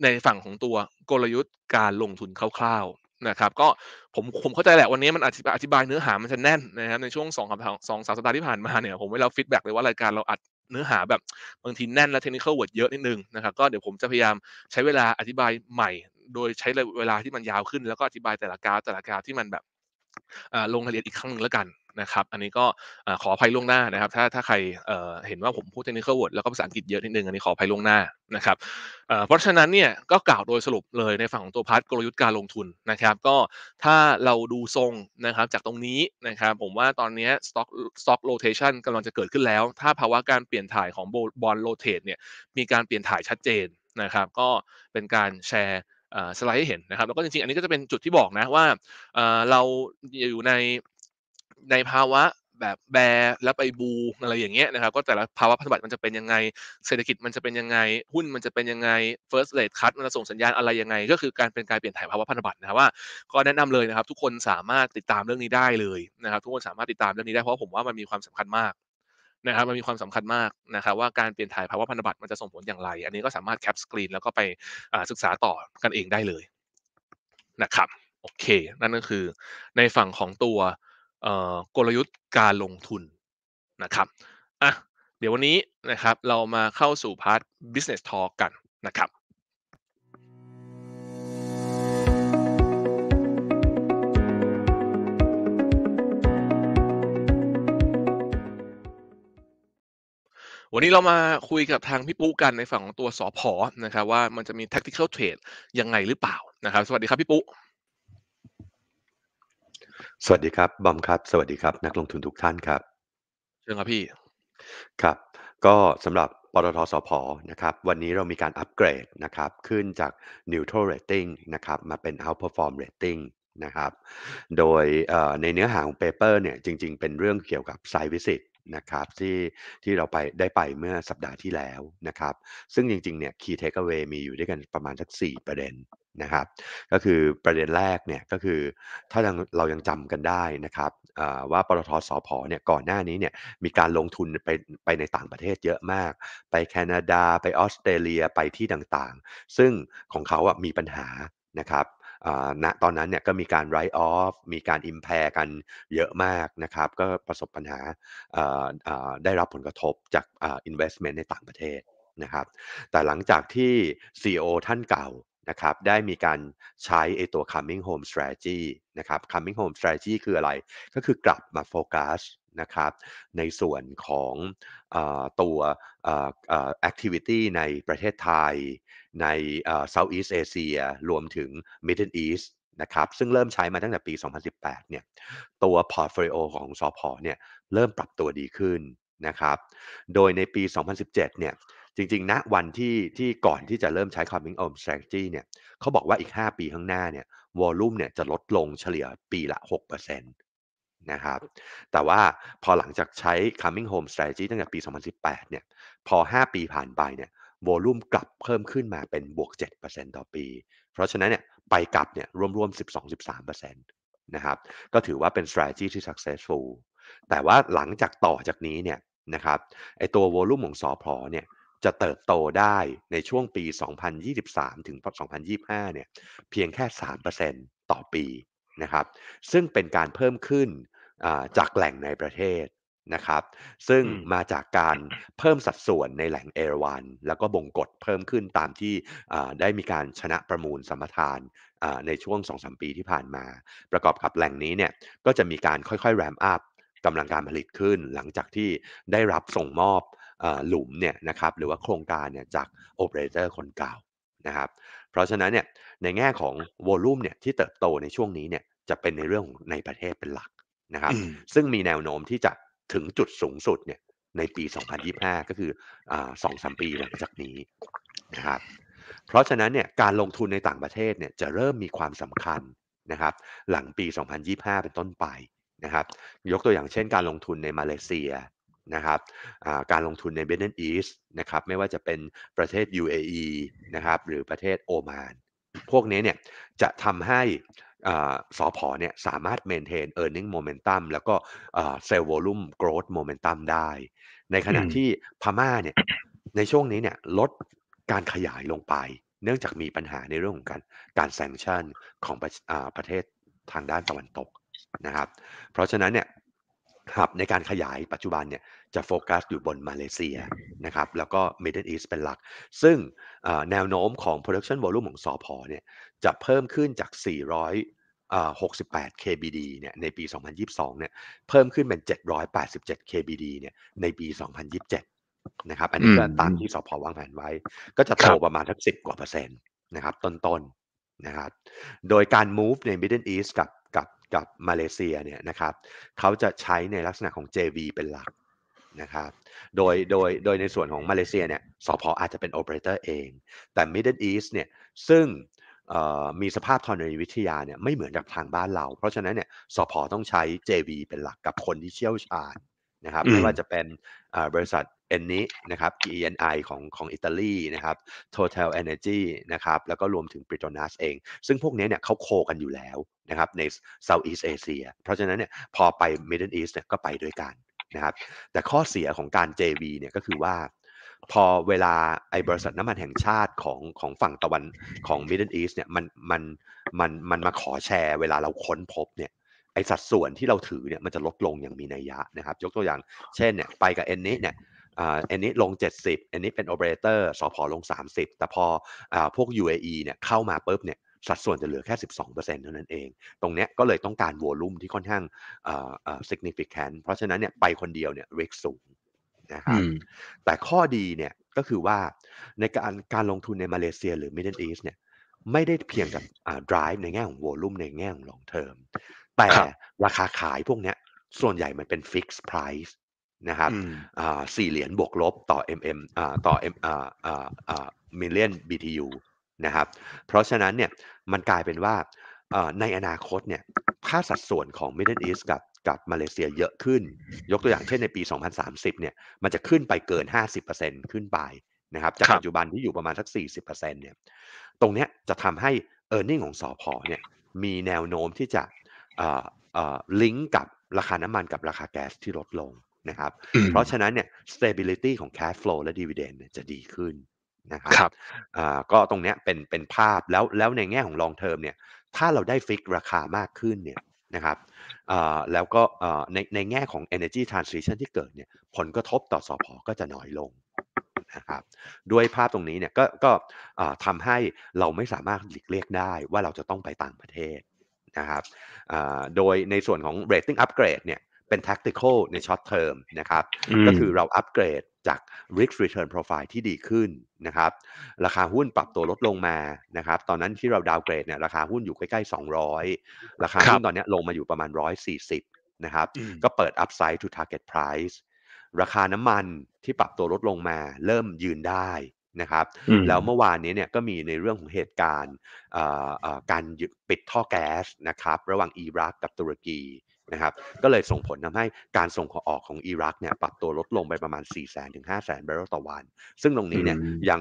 ในฝั่งของตัวกลยุทธ์การลงทุนคร่าวนะครับก็ผมผมเข้าใจแหละวันนี้มันอธิบายอธิบายเนื้อหามันจะแน่นนะครับในช่วงสองสองสามสัปดาห์ที่ผ่านมาเนี่ยผมได้รับฟีดแบ็กเลยว่า รายการเราอัดเนื้อหาแบบบางทีแน่นและเทคนิคเวิร์ดเยอะนิดนึงนะครับก็เดี๋ยวผมจะพยายามใช้เวลาอธิบายใหม่ โดยใช้เวลาที่มันยาวขึ้นแล้วก็อธิบายแต่ละกราฟแต่ละกราฟที่มันแบบลงรายละเอียดอีกครั้งหนึ่งแล้วกันนะครับอันนี้ก็ขออภัยล่วงหน้านะครับถ้าถ้าใครเห็นว่าผมพูดเทคนิคเวิร์ดแล้วก็ภาษาอังกฤษเยอะนิดนึง อันนี้ขออภัยล่วงหน้านะครับเพราะฉะนั้นเนี่ยก็กล่าวโดยสรุปเลยในฝั่งของตัวพาร์ทกลยุทธ์การลงทุนนะครับก็ถ้าเราดูทรงนะครับจากตรงนี้นะครับผมว่าตอนนี้สต็อกสต็อกโลเทชันกำลังจะเกิดขึ้นแล้ว ถ้าภาวะการเปลี่ยนถ่ายของบอลโรเทชเนี่ยมีการเปลี่ยนถ่ายชัดเจนนะครับก็เป็นการแชร์สไลด์ให้เห็นนะครับแล้วก็จริงๆอันนี้ก็จะเป็นจุดที่บอกนะว่าเราอยู่ในในภาวะแบบแบร์แล้วไปบูอะไรอย่างเงี้ยนะครับก็แต่ละภาวะพันธบัตรมันจะเป็นยังไงเศรษฐกิจมันจะเป็นยังไง หุ้นมันจะเป็นยังไง first rate cut มันจะส่งสัญญาณอะไรยังไง ก็คือการเป็นการเปลี่ยนถ่ายภาวะพันธบัตรนะครับว่าก็แนะนำเลยนะครับทุกคนสามารถติดตามเรื่องนี้ได้เลยนะครับ ทุกคนสามารถติดตามเรื่องนี้ได้เพราะผมว่ามันมีความสำคัญมากนะครับมันมีความสำคัญมากนะครับว่าการเปลี่ยนถ่ายภาวะพันธบัตรมันจะส่งผลอย่างไร อันนี้ก็สามารถแคปสกรีนแล้วก็ไปศึกษาต่อกันเองได้เลยนะครับโอเค นั่นก็คือในฝั่งของตัวกลยุทธ์การลงทุนนะครับอ่ะเดี๋ยววันนี้นะครับเรามาเข้าสู่พาร์ท business talk กันนะครับวันนี้เรามาคุยกับทางพี่ปุ๊กันในฝั่งของตัวสอพอนะครับ ว่ามันจะมี tactical trade ยังไงหรือเปล่านะครับ สวัสดีครับพี่ปุ๊สวัสดีครับบอมครับ สวัสดีครับ นักลงทุนทุกท่านครับ เชิญครับพี่ครับ ก็สำหรับปตทสพนะครับ วันนี้เรามีการอัปเกรดนะครับขึ้นจาก neutral rating นะครับ มาเป็น outperform rating นะครับ โดยในเนื้อหาของเปเปอร์เนี่ยจริง ๆเป็นเรื่องเกี่ยวกับ site visit นะครับที่ที่เราไปได้ไปเมื่อสัปดาห์ที่แล้วนะครับ ซึ่งจริงๆเนี่ย key takeaway มีอยู่ด้วยกันประมาณสัก 4 ประเด็นนะครับ ก็คือประเด็นแรกเนี่ยก็คือถ้าเรายังจำกันได้นะครับว่าปตทสอพอเนี่ยก่อนหน้านี้เนี่ยมีการลงทุนไปไปในต่างประเทศเยอะมาก ไปแคนาดา ไปออสเตรเลียไปที่ต่างๆ ซึ่งของเขาอะมีปัญหานะครับณตอนนั้นเนี่ยก็มีการ write off มีการ impair กันเยอะมากนะครับ ก็ประสบปัญหาได้รับผลกระทบจาก investment ในต่างประเทศนะครับ แต่หลังจากที่ CEO ท่านเก่านะครับได้มีการใช้ไอตัว coming home strategy นะครับ coming home strategy คืออะไร ก็คือกลับมาโฟกัสนะครับในส่วนของอตัว activity ในประเทศไทยในเซาท์อีสเอเชียรวมถึง Middle East นะครับซึ่งเริ่มใช้มาตั้งแต่ปี 2018 เนี่ยตัวพอร์ตโฟลิโอของซอพอเนี่ยเริ่มปรับตัวดีขึ้นนะครับโดยในปี 2017 เนี่ยจริงๆณนะวันที่ที่ก่อนที่จะเริ่มใช้ coming home strategy เนี่ยเขาบอกว่าอีก 5 ปีข้างหน้าเนี่ยวอลลุ่มเนี่ยจะลดลงเฉลี่ยปีละ6%นะครับแต่ว่าพอหลังจากใช้ coming home strategy ตั้งแต่ปี 2018 เนี่ยพอ 5 ปีผ่านไปเนี่ยโวลูมกลับเพิ่มขึ้นมาเป็นบวก7%ต่อปี เพราะฉะนั้นเนี่ยไปกลับเนี่ยร่วมๆ12-13%นะครับก็ถือว่าเป็น strategy ที่ successful แต่ว่าหลังจากต่อจากนี้เนี่ยนะครับไอตัวโวลุ่มของสอพอเนี่ยจะเติบโตได้ในช่วงปี 2023 ถึง2025เนี่ยเพียงแค่ 3%ต่อปีนะครับซึ่งเป็นการเพิ่มขึ้นจากแหล่งในประเทศนะครับ ซึ่งมาจากการเพิ่มสัดส่วนในแหล่งเอราวันแล้วก็บงกฎเพิ่มขึ้นตามที่ได้มีการชนะประมูลสมรทานในช่วง 2-3 ปีที่ผ่านมา ประกอบกับแหล่งนี้เนี่ยก็จะมีการค่อยๆ แรมอัพกำลังการผลิตขึ้น หลังจากที่ได้รับส่งมอบอหลุมเนี่ยนะครับหรือว่าโครงการเนี่ยจากโอเปอเรเตอร์คนเก่านะครับ เพราะฉะนั้นเนี่ยในแง่ของวอลลุ่มเนี่ยที่เติบโตในช่วงนี้เนี่ยจะเป็นในเรื่องของในประเทศเป็นหลักนะครับซึ่งมีแนวโน้มที่จะถึงจุดสูงสุดเนี่ยในปี 2025 ก็คือสองสามปีหลังจากนี้นะครับ เพราะฉะนั้นเนี่ยการลงทุนในต่างประเทศเนี่ยจะเริ่มมีความสำคัญนะครับหลังปี 2025 เป็นต้นไปนะครับยกตัวอย่างเช่นการลงทุนในมาเลเซียนะครับการลงทุนในเบนเนนอีสนะครับไม่ว่าจะเป็นประเทศ UAE นะครับหรือประเทศโอมาน พวกนี้เนี่ยจะทำให้สอพอเนี่ยสามารถ maintain earning momentum แล้วก็ sell volume growth momentum ได้ ในขณะที่พม่าเนี่ยในช่วงนี้เนี่ยลดการขยายลงไป เนื่องจากมีปัญหาในเรื่องของการการแซงชันของประประเทศทางด้านตะวันตกนะครับเพราะฉะนั้นเนี่ยหับในการขยายปัจจุบันเนี่ยจะโฟกัสอยู่บนมาเลเซียนะครับ แล้วก็ Middle East เป็นหลัก ซึ่งแนวโน้มของ production volume ของสอพอเนี่ย จะเพิ่มขึ้นจาก468 KBD เนี่ย ในปี 2022เนี่ย เพิ่มขึ้นเป็น 787 KBD เนี่ย ในปี 2027 นะครับ อันนี้ก็ตามที่สอพอวางแผนไว้ ก็จะโตประมาณทักสิบกว่าเปอร์เซ็นต์นะครับ ต้นๆนนะครับ โดยการ move ใน Middle East กับกับกับมาเลเซียเนี่ยนะครับเขาจะใช้ในลักษณะของ JV เป็นหลักนะครับโดยโดยโดยในส่วนของมาเลเซียเนี่ยสอพออาจจะเป็นโอเปอเรเตอร์เอง แต่ Middle East เนี่ยซึ่งมีสภาพธรณีวิทยาเนี่ยไม่เหมือนกับทางบ้านเรา เพราะฉะนั้นเนี่ยสพอต้องใช้ JV เป็นหลักกับคนที่เชี่ยวชาญนะครับไม่ว่าจะเป็นบริษัทเอนนี้นะครับ ENI ของของอิตาลีนะครับ Total Energy นะครับแล้วก็รวมถึง p r i t o n a s เอง ซึ่งพวกนี้เนี่ยเขาโคกันอยู่แล้วนะครับใน Southeast Asia เพราะฉะนั้นเนี่ยพอไป Middle East เนี่ยก็ไปด้วยกันนะครับแต่ข้อเสียของการ JV เนี่ยก็คือว่า พอเวลาไอ้บริษัทน้ำมันแห่งชาติของของฝั่งตะวันของ Middle East เนี่ยมันมันมันมันมาขอแชร์เวลาเราค้นพบเนี่ยไอสัดส่วนที่เราถือเนี่ยมันจะลดลงอย่างมีนัยยะนะครับยกตัวอย่าง เช่นเนี่ยไปกับเอ็นนี้เนี่ยเอ็นนี้ลง 70อ็นนี้เป็นโอเปอเรเตอร์สพลง 30 แต่พออพวก UAE เนี่ยเข้ามาปุ๊บเนี่ยสัดส่วนจะเหลือแค่ 12%เท่านั้นเอง ตรงนี้ก็เลยต้องการวอลุ่มที่ค่อนข้าง significant เพราะฉะนั้นเนี่ยไปคนเดียวเนี่ยเรกสูงนะครับแต่ข้อดีเนี่ยก็คือว่าในการการลงทุนในมาเลเซียหรือ Middle East เนี่ยไม่ได้เพียงกับ drive ในแง่ของวอลุ่มในแง่ของ long term แต่ราคาขายพวกเนี้ยส่วนใหญ่มันเป็น fixed price นะครับสี่เหรียญบวกลบต่อ mm ต่อ m ม million BTU นะครับเพราะฉะนั้นเนี่ยมันกลายเป็นว่าในอนาคตเนี่ยค่าสัดส่วนของ Middle East กับกับมาเลเซียเยอะขึ้น ยกตัวอย่างเช่นในปี 2030 เนี่ยมันจะขึ้นไปเกิน 50%ขึ้นไปนะครับจากปัจจุบันที่อยู่ประมาณสัก 40%เนี่ยตรงเนี้ยจะทำให้ e a r n i n g ของสอพอเนี่ยมีแนวโน้มที่จะลิงก์กับราคาน้ำมันกับราคาแก๊สที่ลดลงนะครับเพราะฉะนั้นเนี่ย stability ของ cash flow และ dividend จะดีขึ้นนะครับรบก็ตรงนี้เป็นเป็นภาพแล้วแล้วในแง่ของ long term เนี่ยถ้าเราได้ฟิกราคามากขึ้นเนี่ยนะครับแล้วก็ในในแง่ของ energy transition ที่เกิดเนี่ยผลกระทบต่อสอพอก็จะน้อยลงนะครับด้วยภาพตรงนี้เนี่ยก็ก็ทำให้เราไม่สามารถหลีกเลี่ยงได้ว่าเราจะต้องไปต่างประเทศนะครับโดยในส่วนของ rating upgrade เนี่ยเป็น tactical ในช็อตเทอมนะครับก็คือเราอัปเกรดจาก risk return profile ที่ดีขึ้นนะครับราคาหุ้นปรับตัวลดลงมานะครับตอนนั้นที่เราดาวเกรดเนี่ยราคาหุ้นอยู่ใกล้ๆ 200 ราคาหุ้นตอนนี้ลงมาอยู่ประมาณ 140 นะครับก็เปิด upside to target price ราคาน้ำมันที่ปรับตัวลดลงมาเริ่มยืนได้นะครับแล้วเมื่อวานนี้เนี่ยก็มีในเรื่องของเหตุการณ์การปิดท่อแก๊สนะครับระหว่างอิรักกับตุรกีะครับก็เลยส่งผลทำให้การส่งออกของอิรักเนี่ยปรับตัวลดลงไปประมาณ 4 0 0แสนถึง5 0 0แสนบาร์เรลต่อวัน ซึ่งตรงนี้เนี่ยยัง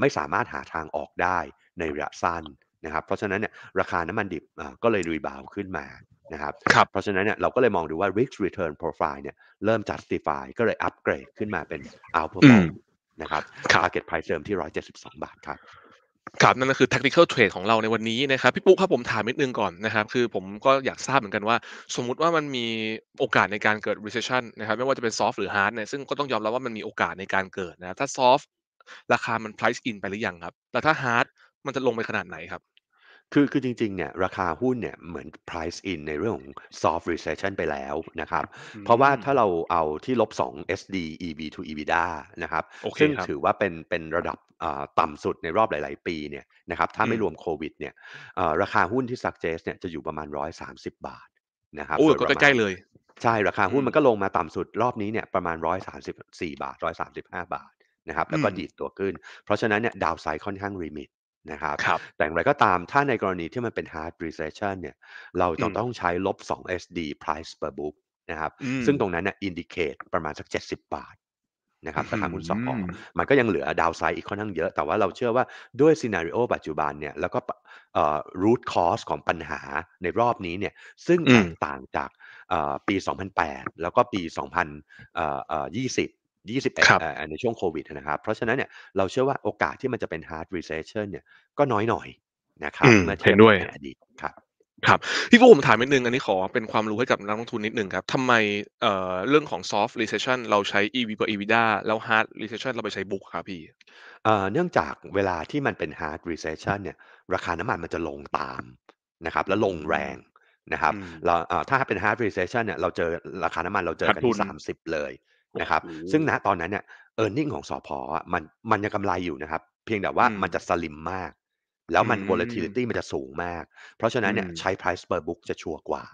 ไม่สามารถหาทางออกได้ในระยะสั้นนะครับ เพราะฉะนั้นเนี่ยราคาน้ำมันดิบก็เลยรีบาวขึ้นมานะครับรบเพราะฉะนั้นเนี่ยเราก็เลยมองดูว่า risk return profile เนี่ยเริ่ม justify ก็เลยอัปเกรดขึ้นมาเป็น outperform นะครับ target price เดิมที่ 172 บาทครับครับนั่นก็คือ t ท c น i c a l trade ของเราในวันนี้นะครับ พี่ปุ๊กครับผมถามนิดนึงก่อนนะครับ คือผมก็อยากทราบเหมือนกันว่า สมมุติว่ามันมีโอกาสในการเกิด recession นะครับไม่ว่าจะเป็น soft หรือ hard เนี่ยซึ่งก็ต้องยอมรับว่ามันมีโอกาสในการเกิดนะถ้า soft ราคามัน price in ไปหรือยังครับแล้วถ้า hard มันจะลงไปขนาดไหนครับคือคือจริงๆเนี่ยราคาหุ้นเนี่ยเหมือน price in ในเรื่องของ soft recession ไปแล้วนะครับเพราะว่าถ้าเราเอาที่ลบ2 SD EB to EBITDA นะครับซึ่งถือว่าเป็นเป็นระดับต่ำสุดในรอบหลายๆปีเนี่ยนะครับถ้าไม่รวมโควิดเนี่ยราคาหุ้นที่ suggest เนี่ยจะอยู่ประมาณ 130 บาทนะครับโอ้ก็ใกล้เลยใช่ราคาหุ้นมันก็ลงมาต่ำสุดรอบนี้เนี่ยประมาณ 134บาท 135 บาทนะครับแล้วก็ดีดตัวขึ้น เพราะฉะนั้นเนี่ยดาวไซค่อนข้างริมิตนะครับรบแต่อย่างไรก็ตามถ้าในกรณีที่มันเป็น hard recession เนี่ยเราจะต้องใช้ลบ 2 SD price per book นะครับซึ่งตรงนั้นเนี่ย indicate ประมาณสัก 70 บาทนะครับราคาหุ้นสองมันก็ยังเหลือดาวไซด์อีกค่อนข้างเยอะแต่ว่าเราเชื่อว่าด้วยซีนารีโอปัจจุบันเนี่ยแล้วก็รูทคอสของปัญหาในรอบนี้เนี่ยซึ่งต่างจากปี 2008 แล้วก็ปี 2020 21ในช่วงโควิดนะครับเพราะฉะนั้นเนี่ยเราเชื่อว่าโอกาสที่มันจะเป็น hard recession เนี่ยก็น้อยหน่อยนะครับเมื่อเทียบกับอดีตครับครับพี่ผู้ผมถามนิดนึง อันนี้ขอเป็นความรู้ให้กับนักลงทุนนิดนึงครับทำไมเอ่อเรื่องของ soft recession เราใช้ EV per EBITDA แล้ว hard recession เราไปใช้ book ครับพี่เเนื่องจากเวลาที่มันเป็น hard recession เนี่ยราคาน้ำมันมันจะลงตามนะครับแล้วลงแรงนะครับเราถ้าเป็น hard recession เนี่ยเราเจอราคา น้ำมันเราเจอกันที่ 30 เลยนะครับซึ่งณตอนนั้นเนี่ยเออร์เน็งของสอพอมันมันยังกำไรอยู่นะครับ เพียงแต่ว่ามันจะสลิมมาก แล้วมัน volatility มันจะสูงมาก เพราะฉะนั้นเนี่ยใช้ price per book จะชัวร์กว่า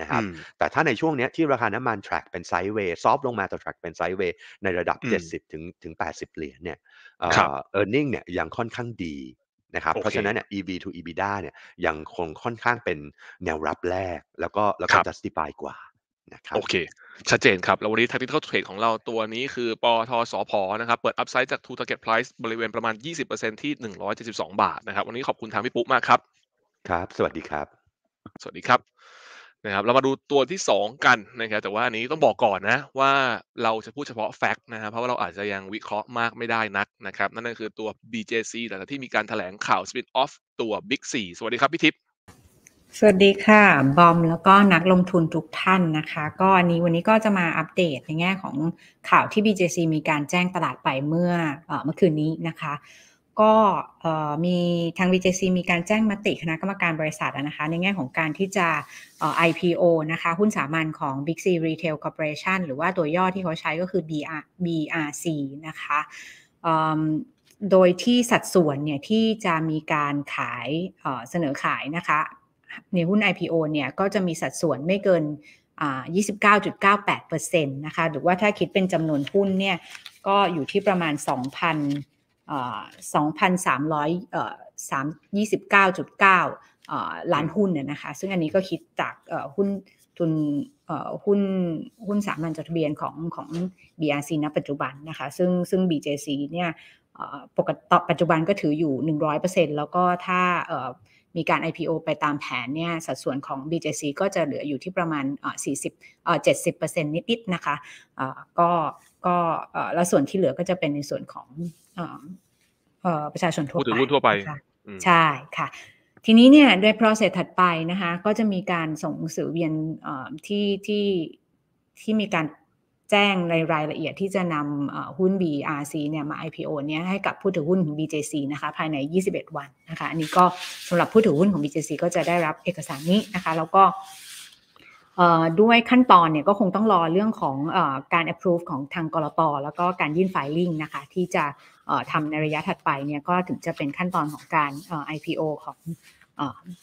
นะครับแต่ถ้าในช่วงเนี้ยที่ราคาน้ำมัน track เป็นไซด์เวย์ซอฟลงมาแต่ track เป็นไซด์เวย์ในระดับ 70 ถึงถึง80 เหรียญเนี่ยเออร์เน็งเนี่ยยังค่อนข้างดีนะครับ okay. เพราะฉะนั้นเนี่ย EV to EBITDA เนี่ยยังคงค่อนข้างเป็นแนวรับแรกแล้วก็แล้วก็ justify กว่านะครับโอเค ชัดเจนครับ แล้ววันนี้ t ท c t i c a l t เทรดของเราตัวนี้คือปอทสพนะครับ เปิดอัพไซด์จากทูตเก r ตไพ p r ์บริเวณประมาณ 20%ที่ 172 บาทนะครับ วันนี้ขอบคุณทางพี่ปุ๊มากครับ ครับ สวัสดีครับ สวัสดีครับนะครับ เรามาดูตัวที่ 2 กันนะครับแต่ว่าอันนี้ต้องบอกก่อนนะ ว่าเราจะพูดเฉพาะแฟกต์นะครับ เพราะว่าเราอาจจะยังวิเคราะห์มากไม่ได้นักนะครับนั่นก็คือตัว BJC หลังจากที่มีการถแถลงข่าวสปิ n ออฟตัว Big 4สวัสดีครับพี่ทิพย์สวัสดีค่ะบอมแล้วก็นักลงทุนทุกท่านนะคะ ก็อันนี้วันนี้ก็จะมาอัปเดตในแง่ของข่าวที่ BJC มีการแจ้งตลาดไปเมื่อเมื่อคืนนี้นะคะ ก็มีทาง BJC มีการแจ้งมติคณะกรรมการบริษัทนะคะในแง่ของการที่จะ IPO นะคะหุ้นสามัญของ Big C Retail Corporation หรือว่าตัวย่อที่เขาใช้ก็คือ BR BRC นะคะโดยที่สัดส่วนเนี่ยที่จะมีการขายเสนอขายนะคะในหุ้น IPO เนี่ยก็จะมีสัดส่วนไม่เกิน 29.98%นะคะ หรือว่าถ้าคิดเป็นจำนวนหุ้นเนี่ยก็อยู่ที่ประมาณ2,000 2,300 329.9 ล้านหุ้นน่ยนะคะ ซึ่งอันนี้ก็คิดจากหุ้นทุนหุ้นหุ้นสามัญจดทะเบียนของของ BRC ณ ปัจจุบันนะคะ ซึ่งซึ่ง BJC เนี่ยปกติปัจจุบันก็ถืออยู่ 100%แล้วก็ถ้ามีการ IPO ไปตามแผนเนี่ยสัดส่วนของ BJC ก็จะเหลืออยู่ที่ประมาณ40เอ่อ70%นิดๆนะคะก็ก็แล้วส่วนที่เหลือก็จะเป็นในส่วนของประชาชนทั่วไปผู้ถือหุ้นทั่วไป ใช่ค่ะ ทีนี้เนี่ยด้วย process ถัดไปนะคะ ก็จะมีการส่งสือเวียนที่ที่ที่มีการแจ้งในรายละเอียดที่จะนำหุ้น BRC เนี่ยมา IPO เนี่ยให้กับผู้ถือหุ้นของ BJC นะคะภายใน 21 วันนะคะอันนี้ก็สำหรับผู้ถือหุ้นของ BJC ก็จะได้รับเอกสารนี้นะคะแล้วก็ด้วยขั้นตอนเนี่ยก็คงต้องรอเรื่องของอการ approve ของทางกรตแล้วก็การยื่น filing นะคะที่จะทำในระยะถัดไปเนี่ยก็ถึงจะเป็นขั้นตอนของการ IPO ของ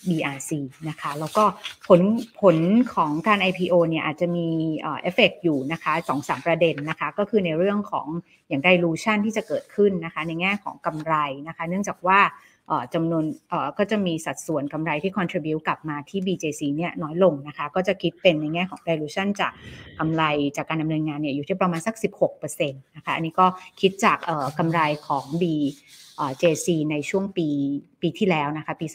BRC นะคะ แล้วก็ผลผลของการ IPO เนี่ย อาจจะมี เอฟเฟกอยู่นะคะสองสามประเด็นนะคะ ก็คือในเรื่องของอย่างไดลูชันที่จะเกิดขึ้นนะคะ ในแง่ของกำไรนะคะ เนื่องจากว่าจำนวนก็จะมีสัดส่วนกำไรที่ c o n t r i b u ์กลับมาที่ BJC เนี่ยน้อยลงนะคะ ก็จะคิดเป็นในแง่ของ dilution จากกำไรจากการดำเนินงานเนี่ยอยู่ที่ประมาณสัก 16%นะคะอันนี้ก็คิดจากกำไรของ B JC ในช่วงปีปีที่แล้วนะคะ ปี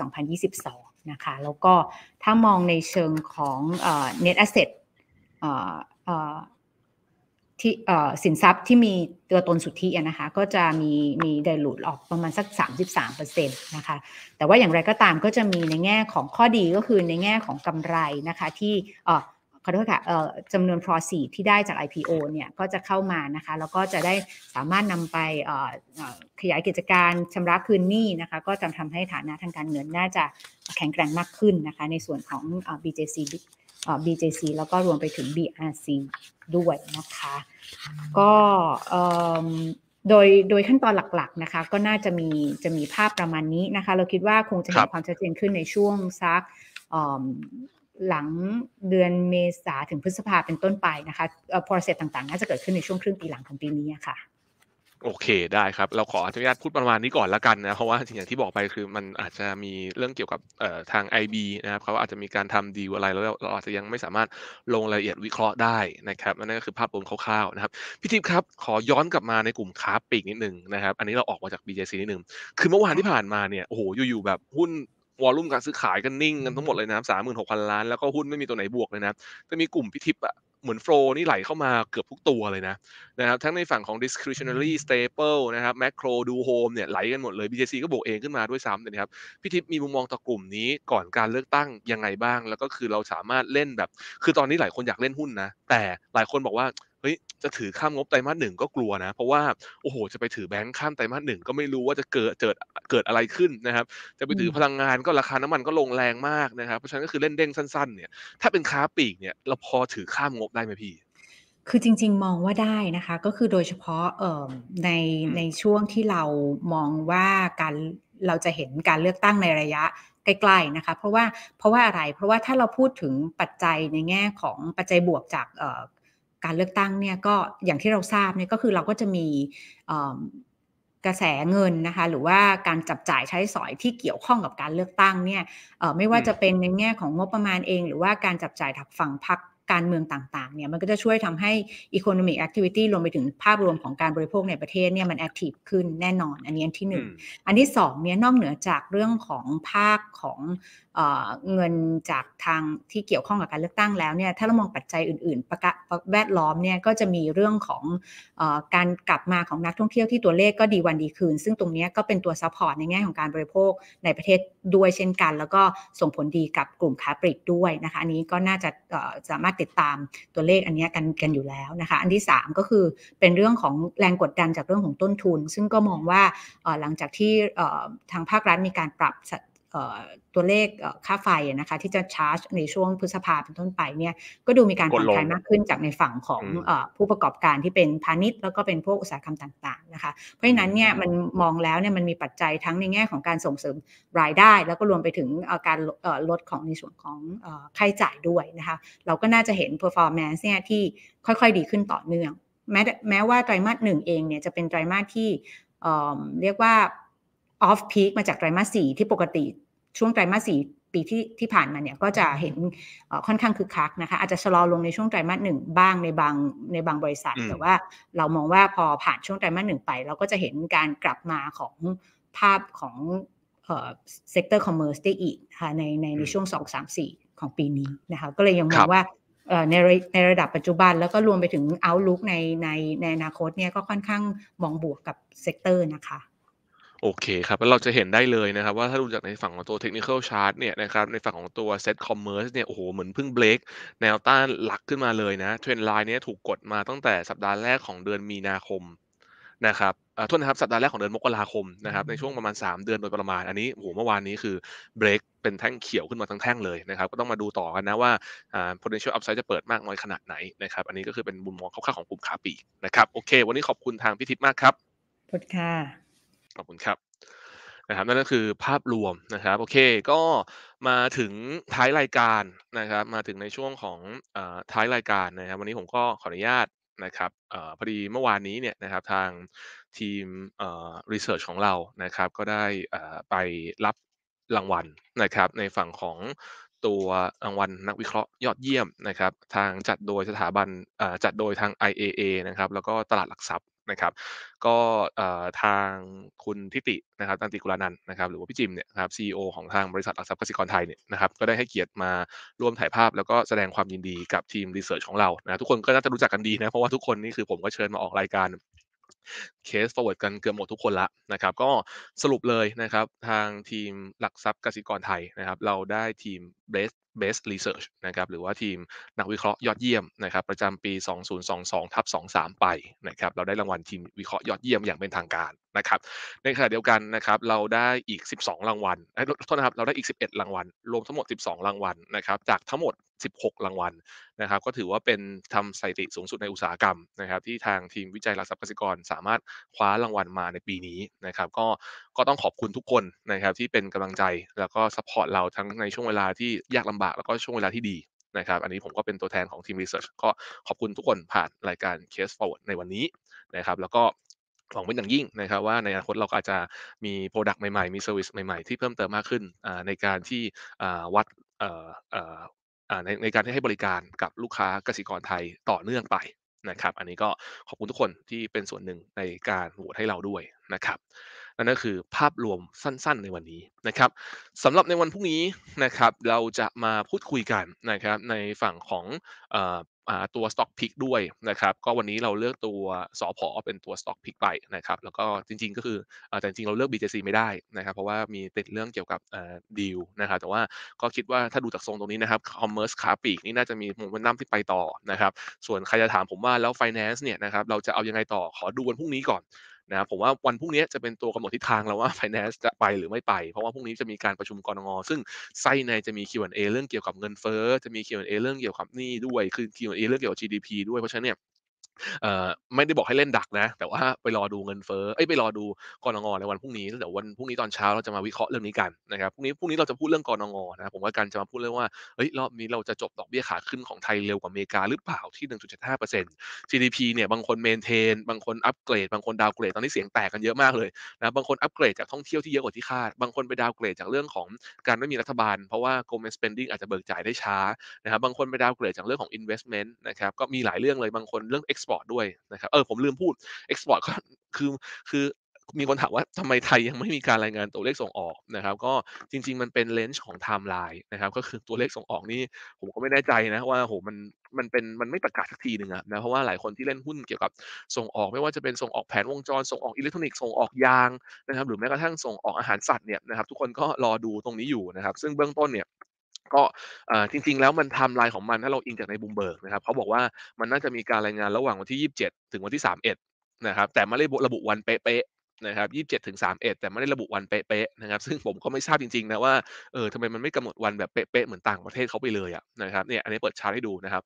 2022นะคะแล้วก็ถ้ามองในเชิงของ net asset ที่สินทรัพย์ที่มีตัวตนสุทธินะคะก็จะมีมีดลูดออกประมาณสัก 33%นะคะแต่ว่าอย่างไรก็ตามก็จะมีในแง่ของข้อดีก็คือในแง่ของกำไรนะคะที่ขอโทษค่ะจำนวน p r o c e e ที่ได้จาก IPO เนี่ยก็จะเข้ามานะคะแล้วก็จะได้สามารถนำไปขยายกิจการชำระคืนหนี้นะคะก็จะทำให้ฐานะทางการเงินน่าจะแข็งแกร่งมากขึ้นนะคะ ในส่วนของ BJC บีเจซีแล้วก็รวมไปถึง BRC ด้วยนะคะก็โดยโดยขั้นตอนหลักๆนะคะ ก็น่าจะมีจะมีภาพประมาณนี้นะคะ เราคิดว่าคงจะเห็นความชัดเจนขึ้นในช่วงซักหลังเดือนเมษาถึงพฤษภาเป็นต้นไปนะคะพอ o c เซ s ต่างๆน่าจะเกิดขึ้นในช่วงครึ่งปีหลังของปีนี้ค่ะโอเคได้ครับเราขออนุญาตพูดประมาณนี้ก่อนละกันนะเพราะว่าอย่างที่บอกไปคือ มันอาจจะมีเรื่องเกี่ยวกับทาง IB นะครับเขาอาจจะมีการทำดีลอะไรแล้วเราอาจจะยังไม่สามารถลงรายละเอียดวิเคราะห์ได้นะครับนั่นก็คือภาพรวมคร่าวๆนะครับพี่ทิพย์ครับขอย้อนกลับมาในกลุ่มค้าปีกนิดหนึ่งนะครับอันนี้เราออกมาจาก BJC นิดหนึ่งคือเมื่อวานที่ผ่านมาเนี่ยโอ้โหอยู่ๆแบบหุ้นวอลลุ่มการซื้อขายกันนิ่งกันทั้งหมดเลยนะสามหมื่นหกพันล้านแล้วก็หุ้นไม่มีตัวไหนบวกเลยนะแต่มีกลุ่มพิทิพย์อะเหมือนโฟลนี่ไหลเข้ามาเกือบทุกตัวเลยนะนะครับทั้งในฝั่งของ discretionary staple นะครับ macro do home เนี่ยไหลกันหมดเลย BJC ก็บวกเองขึ้นมาด้วยซ้ำนะครับพี่ทิพย์มีมุมมองต่อกลุ่มนี้ก่อนการเลือกตั้งยังไงบ้าง แล้วก็คือเราสามารถเล่นแบบ คือตอนนี้หลายคนอยากเล่นหุ้นนะ แต่หลายคนบอกว่าเฮ้ย จะถือข้ามงบไตรมาสหนึ่งก็กลัวนะ เพราะว่าโอ้โห จะไปถือแบงค์ข้ามไตรมาสหนึ่งก็ไม่รู้ว่าจะเกิดเกิดเกิดอะไรขึ้นนะครับ จะไปถือพลังงานก็ราคาน้ำมันก็ลงแรงมากนะครับ เพราะฉะนั้นก็คือเล่นเด้งสั้น ๆ เนี่ย ถ้าเป็นค้าปีกเนี่ย เราพอถือข้ามงบได้ไหมพี่ คือจริง ๆ มองว่าได้นะคะ ก็คือโดยเฉพาะในในช่วงที่เรามองว่าการเราจะเห็นการเลือกตั้งในระยะใกล้ๆ นะคะ เพราะว่าเพราะว่าอะไร เพราะว่าถ้าเราพูดถึงปัจจัยในแง่ของปัจจัยบวกจากการเลือกตั้งเนี่ย ก็อย่างที่เราทราบเนี่ยก็คือเราก็จะมีกระแสเงินนะคะหรือว่าการจับจ่ายใช้สอยที่เกี่ยวข้องกับการเลือกตั้งเนี่ยไม่ว่าจะเป็นในแง่ของงบประมาณเอง หรือว่าการจับจ่ายถักฝั่งพักการเมืองต่างๆเนี่ยมันก็จะช่วยทำให้ economic activity รวมไปถึงภาพรวมของการบริโภคในประเทศเนี่ยมัน active ขึ้นแน่นอน อันนี้อันที่ 1 อันที่2เนี่ยนอกเหนือจากเรื่องของภาคของเเงินจากทางที่เกี่ยวข้องกับการเลือกตั้งแล้วเนี่ยถ้าเรามองปัจจัยอื่นๆประกะแวดล้อมเนี่ยก็จะมีเรื่องของอการกลับมาของนักท่องเที่ยวที่ตัวเลขก็ดีวันดีคืนซึ่งตรงนี้ก็เป็นตัวซัพพอร์ตในแง่ของการบริโภคในประเทศด้วยเช่นกัน แล้วก็ส่งผลดีกับกลุ่มค้าปลีกด้วยนะคะอันนี้ก็น่าจะสามารถารถติดตามตัวเลขอันนี้กันกันอยู่แล้วนะคะ อันที่ 3 ก็คือเป็นเรื่องของแรงกดดันจากเรื่องของต้นทุน ซึ่งก็มองว่าหลังจากที่ทางภาครัฐมีการปรับตัวเลขค่าไฟนะคะที่จะชาร์จในช่วงพฤษภาเป็นต้นไปเนี่ยก็ดูมีการผ่อนคลายมากขึ้นจากในฝั่งของผู้ประกอบการที่เป็นพาณิชย์ แล้วก็เป็นพวกอุตสาหกรรมต่างๆนะคะเพราะฉะนั้นเนี่ยมันมองแล้วเนี่ยมันมีปัจจัยทั้งในแง่ของการส่งเสริมรายได้ แล้วก็รวมไปถึงการลดของในส่วนของค่าใช้จ่ายด้วยนะคะเราก็น่าจะเห็น performance เนี่ยที่ค่อยๆ ดีขึ้นต่อเนื่องแม้แม้ว่าไตรมาสหนึ่งเองเนี่ยจะเป็นไตรมาสที่เรียกว่าออฟพีคมาจากไตรมาสสี่ที่ปกติช่วงไตรมาสสี่ปีที่ที่ผ่านมาเนี่ย ก็จะเห็นค่อนข้างคึกคักนะคะ อาจจะชะลอลงในช่วงไตรมาสหนึ่งบ้างในบางในบางบริษัท แต่ว่าเรามองว่าพอผ่านช่วงไตรมาสหนึ่งไป เราก็จะเห็นการกลับมาของภาพของเซกเตอร์คอมเมอร์สได้อีกค่ะในในในช่วงสสองามสี่ของปีนี้นะคะ ก็เลยยังมองว่าในในระดับปัจจุบันแล้วก็รวมไปถึงเอาลุกในในในอนาคตเนี่ยก็ค่อนข้างมองบวกกับเซกเตอร์นะคะโอเคครับ แล้วเราจะเห็นได้เลยนะครับ ว่าถ้าดูจากในฝั่งของตัวเทคนิคอลชาร์ตเนี่ยนะครับในฝั่งของตัวเ็ตคอมเมอร์สเนี่ยโอ้โหเหมือนเพิ่งเบรกแนวต้านหลักขึ้นมาเลยนะเทรนไลน์นี้ถูกกดมาตั้งแต่สัปดาห์แรกของเดือนมีนาคมนะครับอ่โทษนะครับสัปดาห์แรกของเดือนมกราคมนะครับในช่วงประมาณ 3 เดือนโดยประมาณ อันนี้โหเมื่อวานนี้คือเบรกเป็นแท่งเขียวขึ้นมาทั้งแท่งเลยนะครับ ก็ต้องมาดูต่อกันนะว่าอ่า potential upside จะเปิดมากน้อยขนาดไหนนะครับอันนี้ก็คือเป็นมุมมองคร่าวๆของกลุ่มขาปีนะครับโอเควันนี้ขอบคุณทางพิทิพมากครับขอบคุณค่ะขอบคุณครับนะครับนั่นก็คือภาพรวมนะครับโอเคก็มาถึงท้ายรายการนะครับมาถึงในช่วงของอท้ายรายการนะครับวันนี้ผมก็ขออนุญาตนะครับอพอดีเมื่อวานนี้เนี่ยนะครับทางทีมรีเสิร์ชของเรานะครับก็ได้ไปรับรางวัลนะครับในฝั่งของตัวรางวัลนักวิเคราะห์ยอดเยี่ยมนะครับทางจัดโดยสถาบันจัดโดยทาง IAA นะครับแล้วก็ตลาดหลักทรัพย์นะครับก็ทางคุณทิตินะครับตันติกุลานันนะครับหรือว่าพี่จิมเนี่ยครับซีอของทางบริษัทหลักทรัพย์กสิกรไทยเนี่ยนะครับ ก็ได้ให้เกียรติมาร่วมถ่ายภาพแล้วก็แสดงความยินดีกับทีมรีเสิร์ชของเรานะทุกคนก็น่าจะรู้จักกันดีนะ เพราะว่าทุกคนนี่คือผมก็เชิญมาออกรายการเคส forward กันเกือบหมดทุกคนละนะครับก็สรุปเลยนะครับทางทีมหลักทรัพย์กสิกรไทยนะครับเราได้ทีมเบส Best Research นะครับหรือว่าทีมนักวิเคราะห์ยอดเยี่ยมนะครับประจำปี 2022 ทับ23 ไปนะครับเราได้รางวัลทีมวิเคราะห์ยอดเยี่ยมอย่างเป็นทางการนะครับในขณะเดียวกันนะครับเราได้อีก 12 รางวัลโทษนะครับเราได้อีก 11 รางวัล รวมทั้งหมด 12 รางวัลนะครับจากทั้งหมด16รางวัลนะครับก็ถือว่าเป็นทำสถิติสูงสุดในอุตสาหกรรมนะครับที่ทางทีมวิจัยหลักทรัพย์เกษตรกรสามารถคว้ารางวัลมาในปีนี้นะครับก็ก็ต้องขอบคุณทุกคนนะครับที่เป็นกำลังใจ แล้วก็ซัพพอร์ตเราทั้งในช่วงเวลาที่ยากลำบากแล้วก็ช่วงเวลาที่ดีนะครับอันนี้ผมก็เป็นตัวแทนของทีมรีเสิร์ชก็ขอบคุณทุกคนผ่านรายการ Case Forward ในวันนี้นะครับแล้วก็หวังเป็นอย่างยิ่งนะครับว่าในอนาคตเราอาจจะมีโปรดักต์ใหม่ๆ มีเซอร์วิสใหม่ๆที่เพิ่มเติมมากขึ้นในการที่วัดในในการที่ให้บริการกับลูกค้ากสิกรไทยต่อเนื่องไปนะครับ อันนี้ก็ขอบคุณทุกคนที่เป็นส่วนหนึ่งในการโหวตให้เราด้วยนะครับ นั่นก็คือภาพรวมสั้นๆในวันนี้นะครับสำหรับในวันพรุ่งนี้นะครับเราจะมาพูดคุยกันนะครับในฝั่งของตัว Stock Pick ด้วยนะครับก็วันนี้เราเลือกตัวสอพอเป็นตัว Stock Pick ไปนะครับแล้วก็จริงๆก็คือแต่จริงเราเลือก BJC ไม่ได้นะครับเพราะว่ามีติดเรื่องเกี่ยวกับดีลนะครับแต่ว่าก็คิดว่าถ้าดูจากทรงตรงนี้นะครับคอมเมอร์สขาปีกนี่น่าจะมีมุมน้ำที่ไปต่อนะครับส่วนใครจะถามผมว่าแล้ว Finance เนี่ยนะครับเราจะเอายังไงต่อขอดูวันพรุ่งนี้ก่อนนะครับผมว่าวันพรุ่งนี้จะเป็นตัวกำหนดทิศทางแล้วว่า finance จะไปหรือไม่ไป เพราะว่าพรุ่งนี้จะมีการประชุมกรงซึ่งไส้ในจะมี Q&A เรื่องเกี่ยวกับเงินเฟ้อจะมี Q&A เรื่องเกี่ยวกับนี่ด้วยคือ Q&A เรื่องเกี่ยวกับ GDP ด้วยเพราะฉะนั้นเนี่ยไม่ได้บอกให้เล่นดักนะแต่ว่าไปรอดูเงินเฟ้อเอ้ยไปรอดูกรงในวันพรุ่งนี้เดี๋ยววันพรุ่งนี้ตอนเช้าเราจะมาวิเคราะห์เรื่องนี้กันนะครับพรุ่งนี้พรุ่งนี้เราจะพูดเรื่องกรงนะผมว่าการจะมาพูดเรื่องว่าเอ้ยรอบนี้เราจะจบดอกเบี้ยขาขึ้นของไทยเร็วกว่าอเมริกาหรือเปล่าที่1.75% GDP เนี่ยบางคนเมนเทนบางคนอัปเกรดบางคนดาวเกรดตอนนี้เสียงแตกกันเยอะมากเลยนะบางคนอัปเกรดจากท่องเที่ยวที่เยอะกว่าที่คาดบางคนไปดาวเกรดจากเรื่องของการไม่มีรัฐบาล เพราะว่า government spending อาจจะเบิกจ่ายได้ช้านะครับบางคนไปดาวเกรดจากเรื่องของ investment นะครับก็มีหลายเรื่องเลยบางคนเรื่องซ์พอร์ตด้วยนะครับ เออผมลืมพูดเอ็กซ์พอร์ตก็คือคือมีคนถามว่าทำไมไทยยังไม่มีการรายงานตัวเลขส่งออกนะครับก็จริงๆมันเป็นเลนส์ของไทม์ไลน์นะครับก็คือตัวเลขส่งออกนี่ผมก็ไม่แน่ใจนะว่าโหมันมันเป็นมันไม่ประกาศสักทีหนึ่งอะนะเพราะว่าหลายคนที่เล่นหุ้นเกี่ยวกับส่งออก ไม่ว่าจะเป็นส่งออกแผนวงจรส่งออกอิเล็กทรอนิกส์ส่งออกยางนะครับหรือแม้กระทั่งส่งออกอาหารสัตว์เนี่ยนะครับทุกคนก็รอดูตรงนี้อยู่นะครับซึ่งเบื้องต้นเนี่ยก็จริงๆแล้วมันไทม์ไลน์ของมันถ้าเราอิงจากในบูมเบิร์กนะครับเขาบอกว่ามันน่าจะมีการรายงานระหว่างวันที่27 ถึงวันที่ 31นะครับแต่ไม่ได้ระบุวันเป๊ะนะครับ27ถึง31 แต่ไม่ได้ระบุวันเป๊ะๆนะครับซึ่งผมก็ไม่ทราบจริงๆนะว่าเออทำไมมันไม่กำหนดวันแบบเป๊ะ ๆ เหมือนต่างประเทศเขาไปเลยอะนะครับเนี่ยอันนี้เปิดชาร์ตให้ดูนะครับ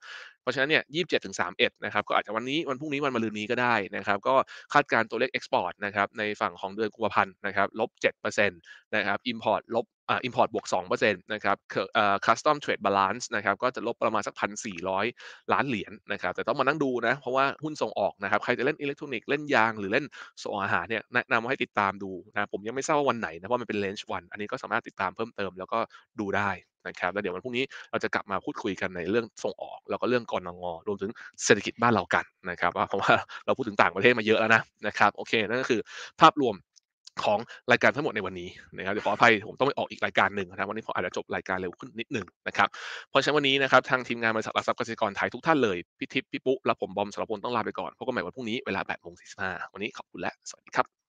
เพราะฉะนั้นเนี่ยยี่สิบเจ็ดถึงสามเอ็ดนะครับ ก็อาจจะวันนี้ วันพรุ่งนี้ วันมะรืนนี้ก็ได้นะครับ ก็คาดการตัวเลขเอ็กซ์พอร์ตนะครับ ในฝั่งของเดือนกุมภาพันธ์นะครับ ลบเจ็ดเปอร์เซ็นต์นะครับ อิมพอร์ตลบ อ่า i พอร์ตบวกสอองเเปร์ซ็นต์นะครับเอ่อ custom trade balance นะครับ ก็จะลบประมาณสักพันสี่ร้อยล้านเหรียญนะครับแต่ต้องมานั่งดูนะ เพราะว่าหุ้นส่งออกนะครับ ใครจะเล่นอิเล็กทรอนิกส์ เล่นยางหรือเล่นส่งอาหารเนี่ยแนะนำให้ติดตามดูนะ ผมยังไม่ทราบว่าวันไหนนะ เพราะมันเป็นเลนจ์วันอันนี้ก็สามารถติดตามเพิ่มเติมแล้วก็ดูได้นะครับแล้วเดี๋ยววันพรุ่งนี้เราจะกลับมาพูดคุยกันในเรื่องส่งออกแล้วก็เรื่องกรงงรวมถึงเศรษฐกิจบ้านเรากันนะครับเพราะว่าเราพูดถึงต่างประเทศมาเยอะแล้วนะนะครับโอเคนั่นก็คือภาพรวมของรายการทั้งหมดในวันนี้นะครับเดี๋ยวขออภัยผมต้องไปออกอีกรายการหนึ่งนะวันนี้ผมอาจจะจบรายการเร็วขึ้นนิดหนึ่งนะครับเพราะฉะนั้นวันนี้นะครับทางทีมงานบริษัทหลักทรัพย์เกษตรกรไทยทุกท่านเลย พี่ทิพย์พี่ปุ๊และผมบอมสารพลต้องลาไปก่อนพบกันใหม่วันพรุ่งนี้เวลา8โมง45วันนี้ขอบคุณและสวัสดีครับ